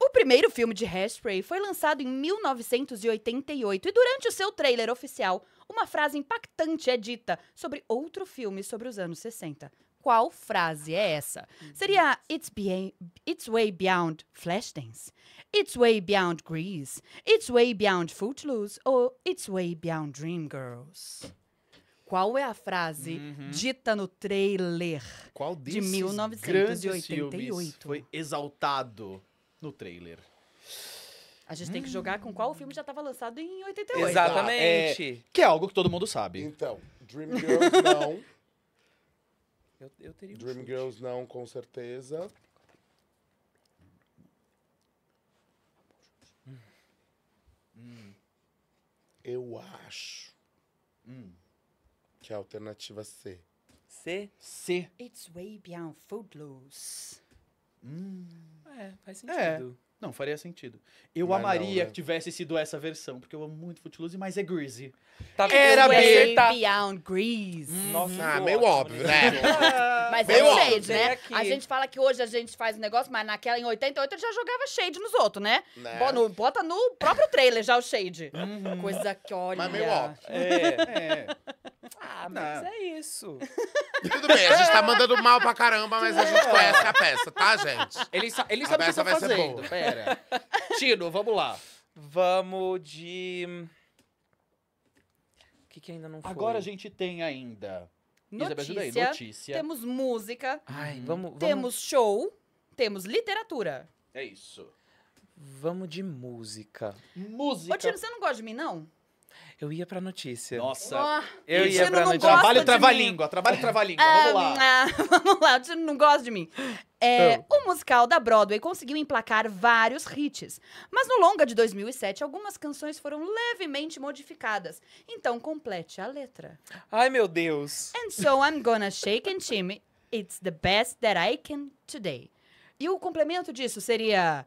O primeiro filme de Hairspray foi lançado em 1988 e durante o seu trailer oficial, uma frase impactante é dita sobre outro filme sobre os anos 60. Qual frase é essa? Seria It's, be It's Way Beyond Flashdance? It's Way Beyond Grease? It's Way Beyond Footloose? Ou It's Way Beyond Dreamgirls? Qual é a frase uhum. dita no trailer Qual de 1988? Foi exaltado no trailer. A gente hum. tem que jogar com qual o filme já estava lançado em 88. Exatamente. É, que é algo que todo mundo sabe. Então, Dream Girls não. eu, eu teria um Dream Girls não, com certeza. Hum. Eu acho. Hum que é a alternativa C. C? C. It's way beyond foodloss. Hum. É, faz é. sentido. É. Não, faria sentido. Eu mas é amaria não, né? que tivesse sido essa versão, porque eu amo muito Footloose, mas é Greasy. Tá Era bem... Tá... Beyond Grease. Hum. Nossa, ah, meio óbvio, né? mas meio é óbvio. shade, né? a gente fala que hoje a gente faz um negócio, mas naquela em 88 ele já jogava shade nos outros, né? né? Bota, no, bota no próprio trailer já o shade. Uhum. Coisa que olha... Mas meio óbvio. É, é. Ah, mas Não. é isso. Tudo bem, a gente tá mandando mal pra caramba, mas a gente é. conhece a peça, tá, gente? Ele, sa ele sabe o que peça tá vai ser fazendo. boa. Pera. Tino, vamos lá. Vamos de. O que, que ainda não foi? Agora a gente tem ainda. Isabel, ajuda aí. Notícia. Notícia. Temos música, Ai, uhum. vamos, vamos, temos show, temos literatura. É isso. Vamos de música. Música. Ô, Tino, você não gosta de mim, não? Eu ia pra notícia. Nossa. Oh, eu ia pra notícia. Trabalho trava-língua, trabalho trava-língua. Ah, vamos lá. vamos lá, o não gosta de mim. É, oh. O musical da Broadway conseguiu emplacar vários hits, mas no longa de 2007 algumas canções foram levemente modificadas. Então complete a letra. Ai meu Deus. And so I'm gonna shake and shimmy. It's the best that I can today. E o complemento disso seria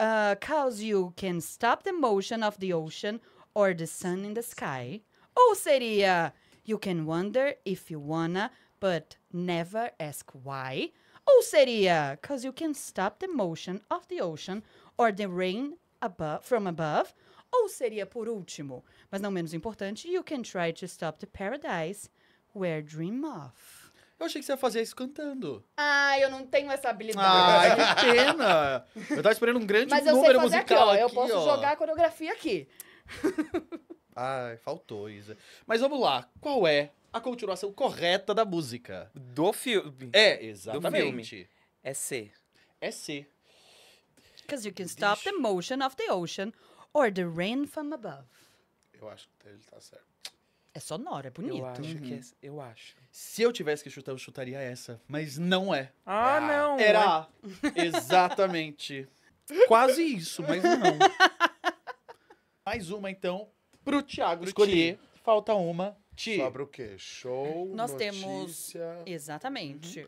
uh, cause you can stop the motion of the ocean or The Sun in the Sky? Ou seria You can wonder if you wanna, but never ask why? Ou seria Cause you can stop the motion of the ocean or the rain above, from above? Ou seria por último, mas não menos importante, You can try to stop the paradise where dream of. Eu achei que você ia fazer isso cantando. Ah, eu não tenho essa habilidade. Ah, que pena! Eu tava esperando um grande Mas número musical aqui, ó. Aqui, eu posso ó. jogar a coreografia aqui. Ai, faltou, Isa. Mas vamos lá. Qual é a continuação correta da música? Do filme. É, exatamente. Do filme. É C. É C. Because you can stop Deixa... the motion of the ocean or the rain from above. Eu acho que ele tá certo. É sonoro, é bonito. Eu acho uhum. que é, uhum. Eu acho. Se eu tivesse que chutar, eu chutaria essa. Mas não é. Ah, ah não. Era. Mas... É. Exatamente. Quase isso, mas não. Mais uma, então, pro Thiago pro escolher. Falta uma. Ti. Sobre o quê? Show, Nós notícia... temos... Exatamente. Uhum.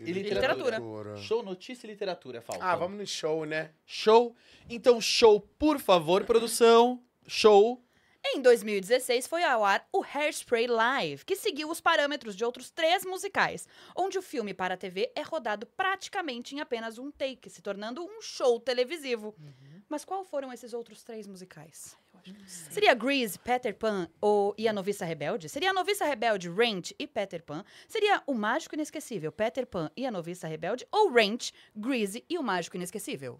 E literatura. literatura. Show, notícia e literatura, falta. Ah, vamos no show, né? Show. Então, show, por favor, produção. Show. Em 2016 foi ao ar o Hairspray Live, que seguiu os parâmetros de outros três musicais, onde o filme para a TV é rodado praticamente em apenas um take, se tornando um show televisivo. Uhum. Mas qual foram esses outros três musicais? Ah, Seria Grease, Peter Pan ou E a Noviça Rebelde? Seria a Noviça Rebelde, Ranch e Peter Pan? Seria o Mágico Inesquecível, Peter Pan e a Noviça Rebelde? Ou Ranch, Grease e o Mágico Inesquecível?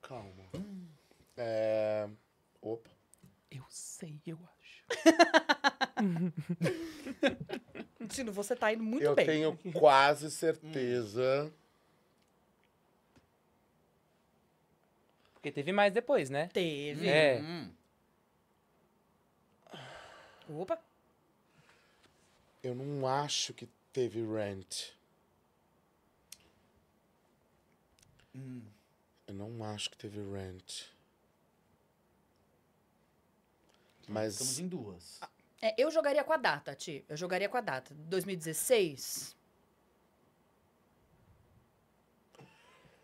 Calma. É... Opa. Eu sei, eu acho. Tino, você tá indo muito eu bem. Eu tenho quase certeza... Hum Porque teve mais depois, né? Teve. É. Hum. Opa! Eu não acho que teve Rent. Hum. Eu não acho que teve Rent. Então, Mas. Estamos em duas. É, eu jogaria com a data, Ti. Eu jogaria com a data. 2016?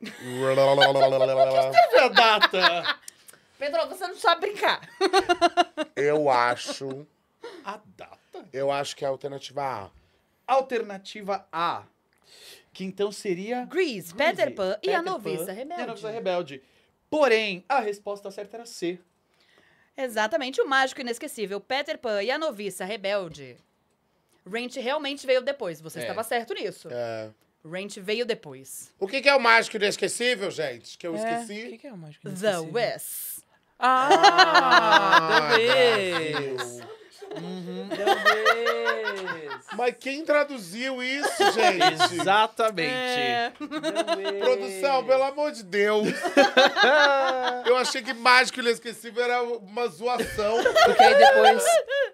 Teve a data. Pedro, você não sabe brincar. Eu acho. A data? Eu acho que é a alternativa A. Alternativa A. Que então seria. Grease, Peter Pan e a noviça rebelde. E a noviça rebelde. Porém, a resposta certa era C. Exatamente, o mágico inesquecível Peter Pan e a noviça rebelde. Rent realmente veio depois, você é. estava certo nisso. É. Ranch veio depois. O que, que é o Mágico Inesquecível, gente? Que eu é, esqueci. O que, que é o Mágico The Inesquecível? West. Wiz. Ah, The ah, West. Uhum. Mas quem traduziu isso, gente? Exatamente. É. Produção, pelo amor de Deus. Eu achei que Mágico Inesquecível era uma zoação. Porque aí depois.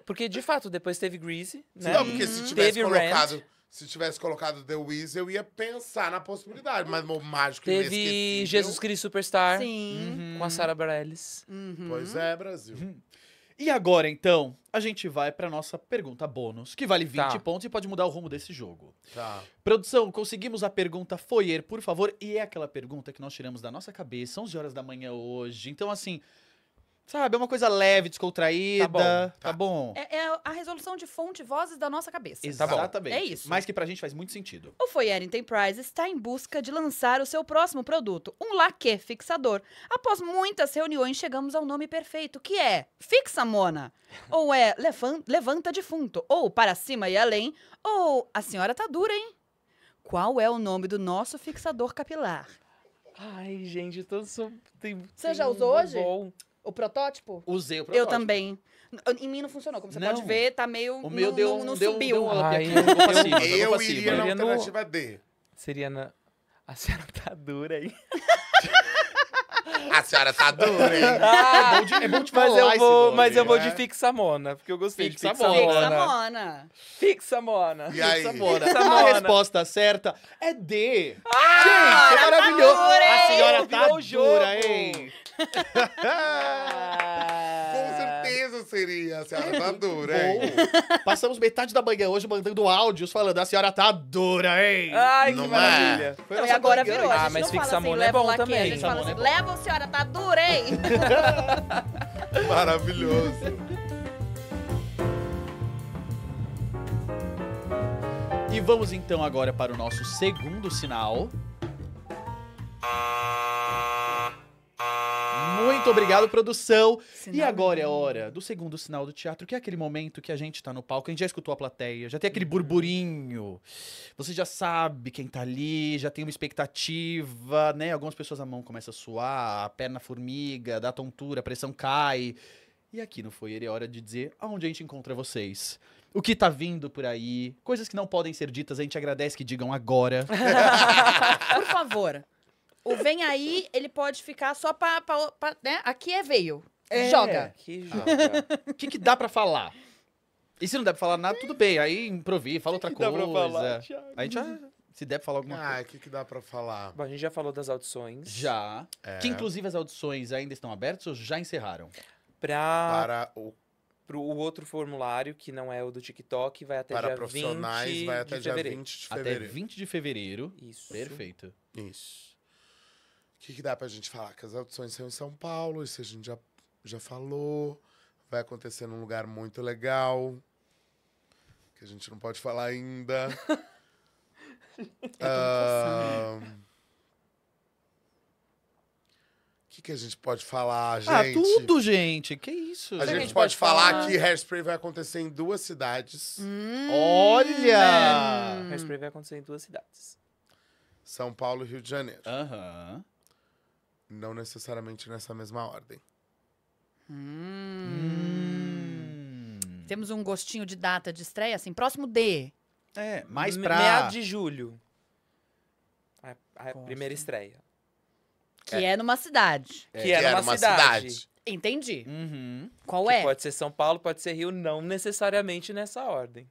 Porque de fato, depois teve Greasy, né? Não, porque se uhum. tivesse Teve colocado se tivesse colocado The Wiz, eu ia pensar na possibilidade. Mas o Mágico Teve Jesus Cristo Superstar. Sim. Uhum. Com a Sarah Bareilles. Uhum. Pois é, Brasil. Uhum. E agora, então, a gente vai pra nossa pergunta bônus, que vale 20 tá. pontos e pode mudar o rumo desse jogo. Tá. Produção, conseguimos a pergunta Foyer, por favor. E é aquela pergunta que nós tiramos da nossa cabeça, 11 horas da manhã hoje. Então, assim, Sabe, é uma coisa leve, descontraída. Tá bom. Tá. Tá bom. É, é a resolução de fonte vozes da nossa cabeça. Exatamente. Tá é, é isso. Mas que pra gente faz muito sentido. O Foyer Enterprise está em busca de lançar o seu próximo produto, um laque fixador. Após muitas reuniões, chegamos ao nome perfeito, que é Fixa Mona. ou é Levanta Defunto, ou Para Cima e Além, ou A Senhora Tá Dura, hein? Qual é o nome do nosso fixador capilar? Ai, gente, tô... Tem, Você já usou hoje? Bom. O protótipo? Usei o protótipo. Eu também. Em mim não funcionou. Como você não. pode ver, tá meio. O meu deu, não, deu, subiu. Deu um eu, iria na alternativa D. Seria na. A senhora tá dura aí. A senhora tá dura, hein? Ah, é bom de, é mas eu vou, Mas eu vou de fixa mona, porque eu gostei fixa de fixa mona. Fixa mona. Fixa mona. E aí? Fixa mona. Fixa A resposta certa é D. Ah, Gente, é maravilhoso. Tá dura, a senhora tá dura, hein? Com certeza seria. A senhora é tá dura, hein? passamos metade da manhã hoje mandando áudios falando a senhora tá dura, hein? Ai, que Não é? maravilha. Foi Não, e agora manhã, virou. hein? Ah, mas fixa assim, é a mão assim, é bom também. A gente fala assim, é leva a senhora tá dura, hein? Maravilhoso. E vamos então agora para o nosso segundo sinal. Muito obrigado, produção. Sinal e agora é a hora do segundo sinal do teatro, que é aquele momento que a gente tá no palco, a gente já escutou a plateia, já tem aquele burburinho. Você já sabe quem tá ali, já tem uma expectativa, né? Algumas pessoas a mão começa a suar, a perna formiga, dá tontura, a pressão cai. E aqui no Foi é hora de dizer aonde a gente encontra vocês o que tá vindo por aí, coisas que não podem ser ditas, a gente agradece que digam agora. por favor o vem aí, ele pode ficar só pra. pra, pra né? Aqui é veio. É, joga. Que joga. O que, que dá pra falar? E se não der pra falar nada, tudo bem. Aí improvi fala outra que coisa. Dá pra falar, a gente já. Se der pra falar alguma ah, coisa. Ah, o que, que dá pra falar? Bom, a gente já falou das audições. Já. É. Que inclusive as audições ainda estão abertas ou já encerraram? Pra... Para o pro o outro formulário, que não é o do TikTok, vai até Para dia profissionais, 20 vai até dia fevereiro. 20 de fevereiro. Até 20 de fevereiro. Isso. Perfeito. Isso que, que dá pra gente falar? Que as audições são em São Paulo, isso a gente já, já falou. Vai acontecer num lugar muito legal. Que a gente não pode falar ainda. Ah, o uh... que, que a gente pode falar, ah, gente? Ah, tudo, gente. Que isso? A, gente, a gente, pode, pode falar, falar, que Hairspray vai acontecer em duas cidades. Hum, Olha! Hum. Hairspray vai acontecer em duas cidades. São Paulo e Rio de Janeiro. Aham. Não necessariamente nessa mesma ordem. Hum. Hum. Temos um gostinho de data de estreia, assim, próximo de. É, mais pra. Meado de julho. A, a primeira estreia. Que é. é, numa cidade. Que é, é numa, numa cidade. cidade. Entendi. Uhum. Qual que é? Pode ser São Paulo, pode ser Rio, não necessariamente nessa ordem.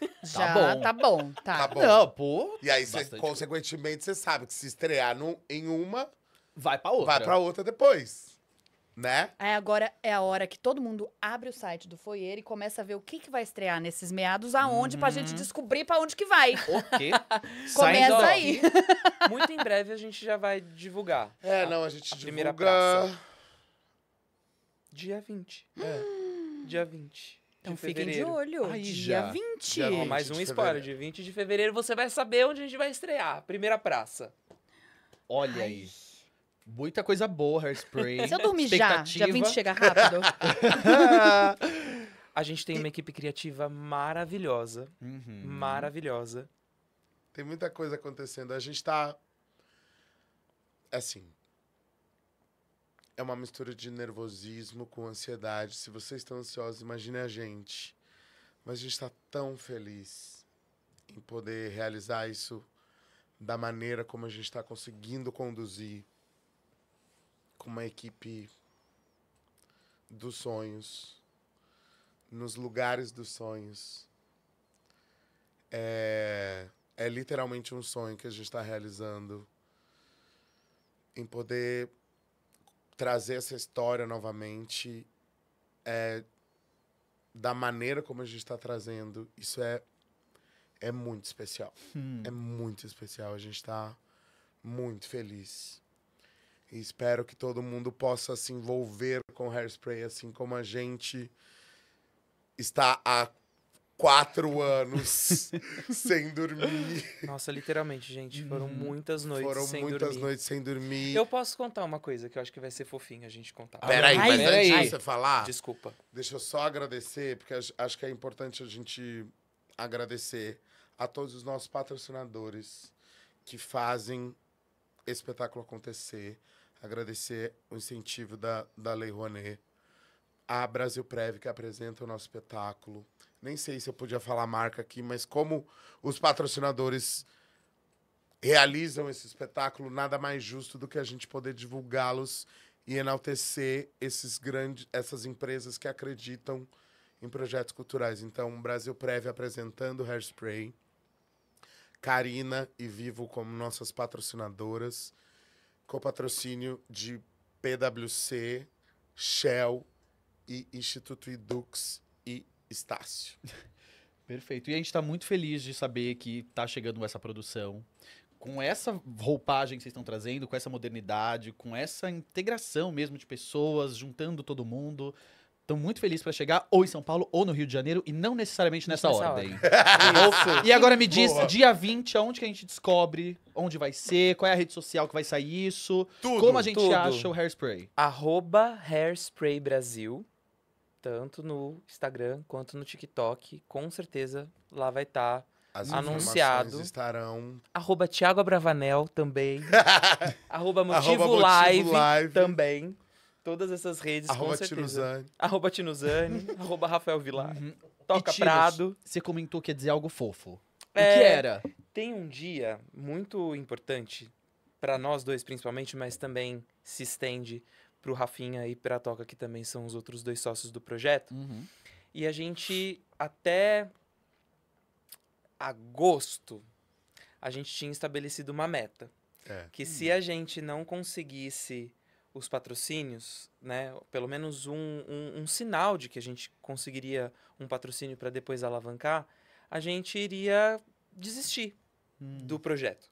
Tá já, tá bom. Tá bom, tá. Tá bom. Não, pô. E aí, cê, consequentemente, você sabe que se estrear no, em uma, vai pra outra. Vai pra outra depois. Né? Aí agora é a hora que todo mundo abre o site do Foyer e começa a ver o que, que vai estrear nesses meados, aonde, uhum. pra gente uhum. descobrir pra onde que vai. O quê? começa aí. Muito em breve a gente já vai divulgar. É, a, não, a gente a divulga... Primeira praça. Dia 20. É. Dia 20. Então fiquem de olho. Aí, dia já. 20. Já, ó, mais um spoiler. De 20 de fevereiro você vai saber onde a gente vai estrear. Primeira praça. Olha Ai. aí. Muita coisa boa, Hairspray. Se eu dormir já, dia 20 chega rápido. a gente tem uma equipe criativa maravilhosa. Uhum. Maravilhosa. Tem muita coisa acontecendo. A gente tá. Assim, é uma mistura de nervosismo com ansiedade. Se vocês estão ansiosos, imagine a gente. Mas a gente está tão feliz em poder realizar isso da maneira como a gente está conseguindo conduzir com uma equipe dos sonhos, nos lugares dos sonhos. É, é literalmente um sonho que a gente está realizando em poder trazer essa história novamente é, da maneira como a gente está trazendo, isso é, é muito especial. Hum. É muito especial. A gente está muito feliz. E espero que todo mundo possa se envolver com Hairspray, assim como a gente está quatro anos sem dormir. Nossa, literalmente, gente. Foram uhum. muitas noites foram sem muitas dormir. Foram muitas noites sem dormir. Eu posso contar uma coisa que eu acho que vai ser fofinho a gente contar. peraí, mas pera antes de você falar... Desculpa. Deixa eu só agradecer, porque acho que é importante a gente agradecer a todos os nossos patrocinadores que fazem espetáculo acontecer. Agradecer o incentivo da, da Lei Rouanet, a Brasil Prev, que apresenta o nosso espetáculo nem sei se eu podia falar marca aqui, mas como os patrocinadores realizam esse espetáculo, nada mais justo do que a gente poder divulgá-los e enaltecer esses grandes, essas empresas que acreditam em projetos culturais. Então, Brasil Prévio apresentando Hairspray, Carina e Vivo como nossas patrocinadoras, com patrocínio de PwC, Shell e Instituto Edux. Estácio. Perfeito. E a gente está muito feliz de saber que está chegando essa produção. Com essa roupagem que vocês estão trazendo, com essa modernidade, com essa integração mesmo de pessoas, juntando todo mundo. Estou muito feliz para chegar ou em São Paulo ou no Rio de Janeiro e não necessariamente nessa, nessa ordem. e agora me diz, Boa. dia 20, aonde que a gente descobre onde vai ser, qual é a rede social que vai sair isso, tudo, como a gente tudo. acha o Hairspray? Arroba Hairspray Brasil tanto no Instagram quanto no TikTok. Com certeza lá vai estar. Tá as anunciado. estarão. Arroba Thiago Abravanel também. arroba Motivo, arroba Live, Live, também. Todas essas redes, arroba com certeza. Tinuzani. Arroba Tinuzani. arroba Rafael Vilar. Uhum. Toca Prado. Você comentou que ia dizer algo fofo. É, o que é, era? Tem um dia muito importante para nós dois, principalmente, mas também se estende para o Rafinha e para a Toca, que também são os outros dois sócios do projeto. Uhum. E a gente, até agosto, a gente tinha estabelecido uma meta. É. Que uhum. se a gente não conseguisse os patrocínios, né, pelo menos um, um, um sinal de que a gente conseguiria um patrocínio para depois alavancar, a gente iria desistir hum. do projeto.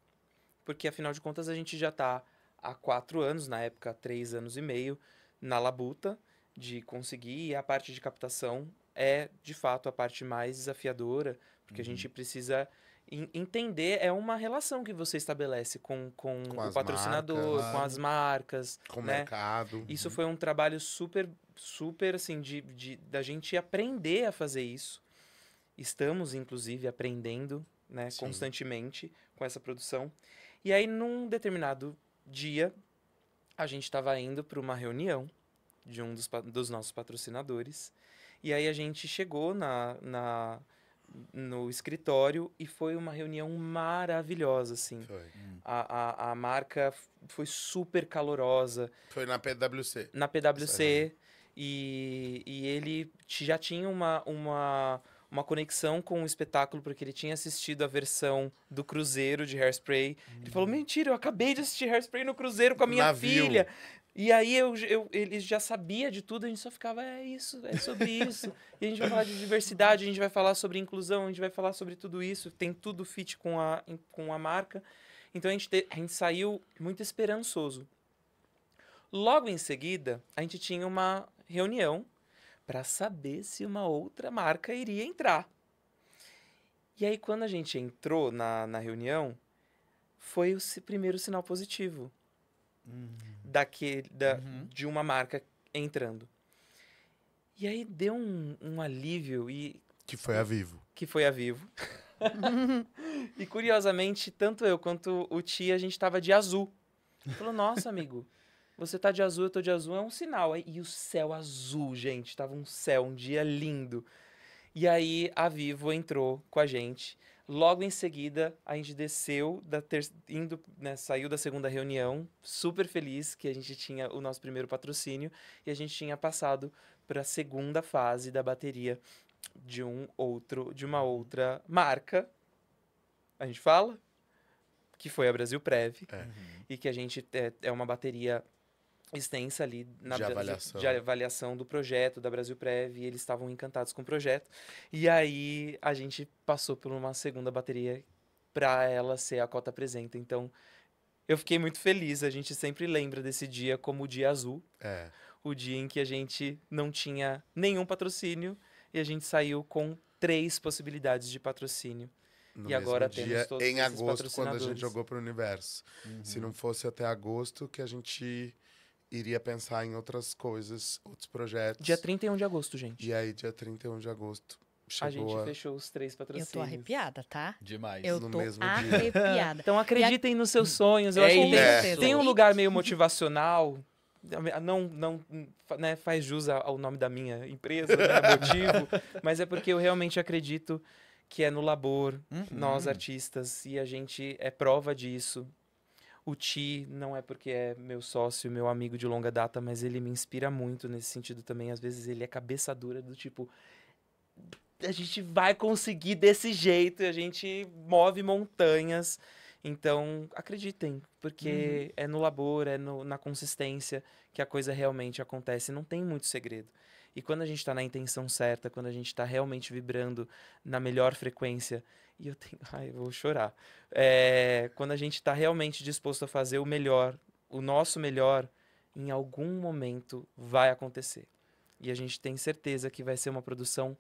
Porque, afinal de contas, a gente já está há quatro anos, na época três anos e meio, na labuta de conseguir. E a parte de captação é, de fato, a parte mais desafiadora, porque uhum. a gente uhum. precisa entender é uma relação que você estabelece com, com, com o patrocinador, marcas, com as né? marcas, com o né? mercado. Isso uhum. foi um trabalho super, super assim, de, de, da gente aprender a fazer isso. Estamos, inclusive, aprendendo né, Sim. constantemente com essa produção. E aí, num determinado dia, a gente estava indo para uma reunião de um dos, dos, nossos patrocinadores. E aí a gente chegou na, na no escritório e foi uma reunião maravilhosa, assim. Foi. Hum. A, a, a marca foi super calorosa. Foi na PwC. Na PwC. E, e ele já tinha uma, uma uma conexão com o espetáculo, porque ele tinha assistido a versão do Cruzeiro de Hairspray. Ele falou: uhum. Mentira, eu acabei de assistir Hairspray no Cruzeiro com a minha Navio. filha. E aí eu, eu, ele já sabia de tudo, a gente só ficava, é isso, é sobre isso. e a gente vai falar de diversidade, a gente vai falar sobre inclusão, a gente vai falar sobre tudo isso, tem tudo fit com a, com a marca. Então a gente, te, a gente saiu muito esperançoso. Logo em seguida, a gente tinha uma reunião para saber se uma outra marca iria entrar. E aí, quando a gente entrou na, na reunião, foi o primeiro sinal positivo uhum. daquele, da, uhum. de uma marca entrando. E aí deu um, um alívio e. Que foi a vivo. Que foi a vivo. e curiosamente, tanto eu quanto o tio a gente estava de azul. Falou, nossa, amigo, você tá de azul, eu tô de azul, é um sinal. E o céu azul, gente, tava um céu, um dia lindo. E aí a Vivo entrou com a gente. Logo em seguida, a gente desceu, da ter... indo, né, saiu da segunda reunião, super feliz que a gente tinha o nosso primeiro patrocínio e a gente tinha passado para a segunda fase da bateria de um outro, de uma outra marca. A gente fala que foi a Brasil Prev é. e que a gente é, é uma bateria extensa ali na de avaliação. De, de avaliação do projeto da Brasil Prev e eles estavam encantados com o projeto. E aí a gente passou por uma segunda bateria para ela ser a cota presente. Então eu fiquei muito feliz. A gente sempre lembra desse dia como o dia azul. É. O dia em que a gente não tinha nenhum patrocínio e a gente saiu com três possibilidades de patrocínio. No e agora dia, temos todos em agosto quando a gente jogou para o universo. Uhum. Se não fosse até agosto que a gente iria pensar em outras coisas, outros projetos. Dia 31 de agosto, gente. E aí, dia 31 de agosto. Chegou a gente a... fechou os três patrocínios. Eu tô arrepiada, tá? Demais. Eu no tô mesmo arrepiada. Dia. então acreditem a... nos seus sonhos. Eu é acho que tem, tem um lugar meio motivacional não não né, faz jus ao nome da minha empresa, né, motivo, mas é porque eu realmente acredito que é no labor, uhum. nós artistas, e a gente é prova disso. O Ti não é porque é meu sócio, meu amigo de longa data, mas ele me inspira muito nesse sentido também. Às vezes ele é cabeça dura do tipo a gente vai conseguir desse jeito, a gente move montanhas. Então, acreditem, porque uhum. é no labor, é no, na consistência que a coisa realmente acontece. Não tem muito segredo. E quando a gente está na intenção certa, quando a gente está realmente vibrando na melhor frequência, e eu tenho. Ai, eu vou chorar. É, quando a gente está realmente disposto a fazer o melhor, o nosso melhor, em algum momento vai acontecer. E a gente tem certeza que vai ser uma produção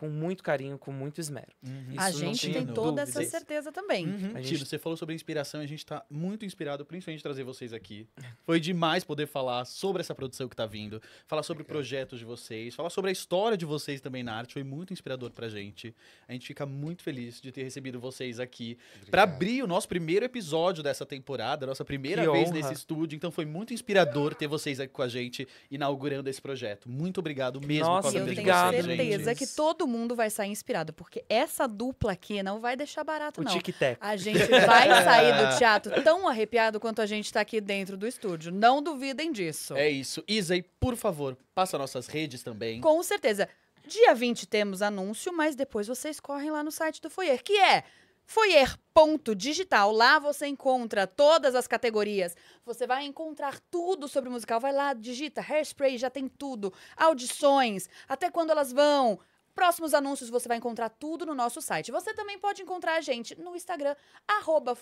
com muito carinho, com muito esmero. Uhum. a gente tem toda dúvidas. essa certeza também. Uhum. Gente... você falou sobre inspiração e a gente está muito inspirado, principalmente trazer vocês aqui. Foi demais poder falar sobre essa produção que está vindo, falar sobre Legal. projetos de vocês, falar sobre a história de vocês também na arte. Foi muito inspirador para a gente. A gente fica muito feliz de ter recebido vocês aqui para abrir o nosso primeiro episódio dessa temporada, nossa primeira que vez honra. nesse estúdio. Então foi muito inspirador ter vocês aqui com a gente inaugurando esse projeto. Muito obrigado mesmo. Nossa, com a eu tenho certeza gente. que todo mundo vai sair inspirado, porque essa dupla aqui não vai deixar barato, o não. A gente vai sair do teatro tão arrepiado quanto a gente está aqui dentro do estúdio. Não duvidem disso. É isso. Isa, por favor, passa nossas redes também. Com certeza. Dia 20 temos anúncio, mas depois vocês correm lá no site do Foyer, que é foyer.digital. Lá você encontra todas as categorias. Você vai encontrar tudo sobre o musical. Vai lá, digita Hairspray, já tem tudo. Audições, até quando elas vão, Próximos anúncios você vai encontrar tudo no nosso site. Você também pode encontrar a gente no Instagram, arroba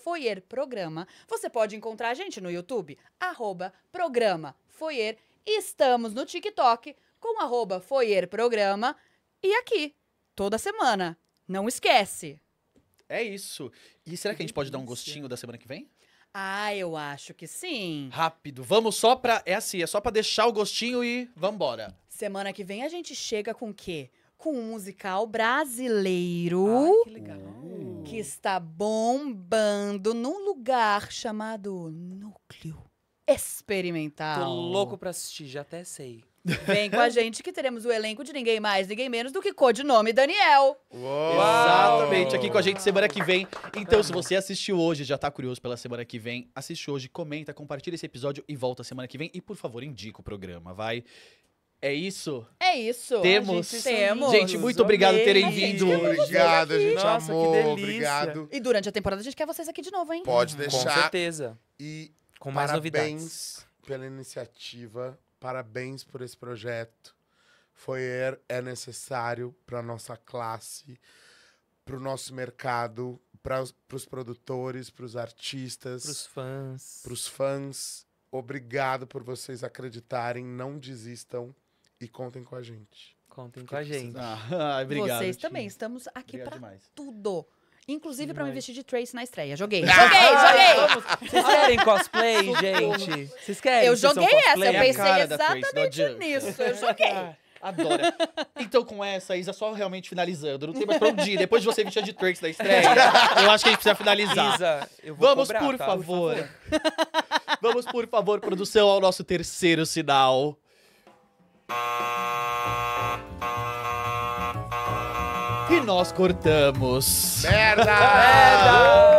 Você pode encontrar a gente no YouTube, arroba programa Estamos no TikTok com arroba E aqui, toda semana. Não esquece! É isso. E será que a gente pode dar um gostinho da semana que vem? Ah, eu acho que sim. Rápido. Vamos só pra. É assim, é só pra deixar o gostinho e vambora. Semana que vem a gente chega com o quê? com um musical brasileiro. Ah, que legal. Hum. Que está bombando num lugar chamado Núcleo Experimental. Tô louco pra assistir, já até sei. Vem com a gente que teremos o elenco de ninguém mais, ninguém menos do que Codinome Daniel. Uou! Exatamente, aqui com a gente semana que vem. Então, se você assistiu hoje, já tá curioso pela semana que vem, assiste hoje, comenta, compartilha esse episódio e volta semana que vem. E, por favor, indica o programa, vai. É isso? É isso. Temos. Gente, Temos. Gente, muito obrigado por terem tá vindo. Obrigado, a gente Nossa, amou. Que delícia. obrigado. E durante a temporada a gente quer vocês aqui de novo, hein? Pode uhum. deixar. Com certeza. E com mais parabéns novidades. pela iniciativa. Parabéns por esse projeto. Foi er, é necessário para nossa classe, para o nosso mercado, para os produtores, para os artistas, para os fãs. Para os fãs. Obrigado por vocês acreditarem, não desistam. E contem com a gente. Contem com a gente. Ah, obrigado. Vocês também, estamos aqui para tudo. Inclusive para me vestir de Trace na estreia. Joguei. Ah, joguei, joguei. Vocês querem cosplay, gente? Vocês querem? Eu joguei essa, eu pensei exatamente nisso. Eu joguei. Ah, adoro. Então, com essa, Isa, só realmente finalizando. Não tem mais pra onde ir. Depois de você vestir de Trace na estreia, eu acho que a gente precisa finalizar. Isa, eu vou Vamos, cobrar, por, tá? favor. por favor. Vamos, por favor, produção, ao nosso terceiro sinal. E nós cortamos. Merda! Merda!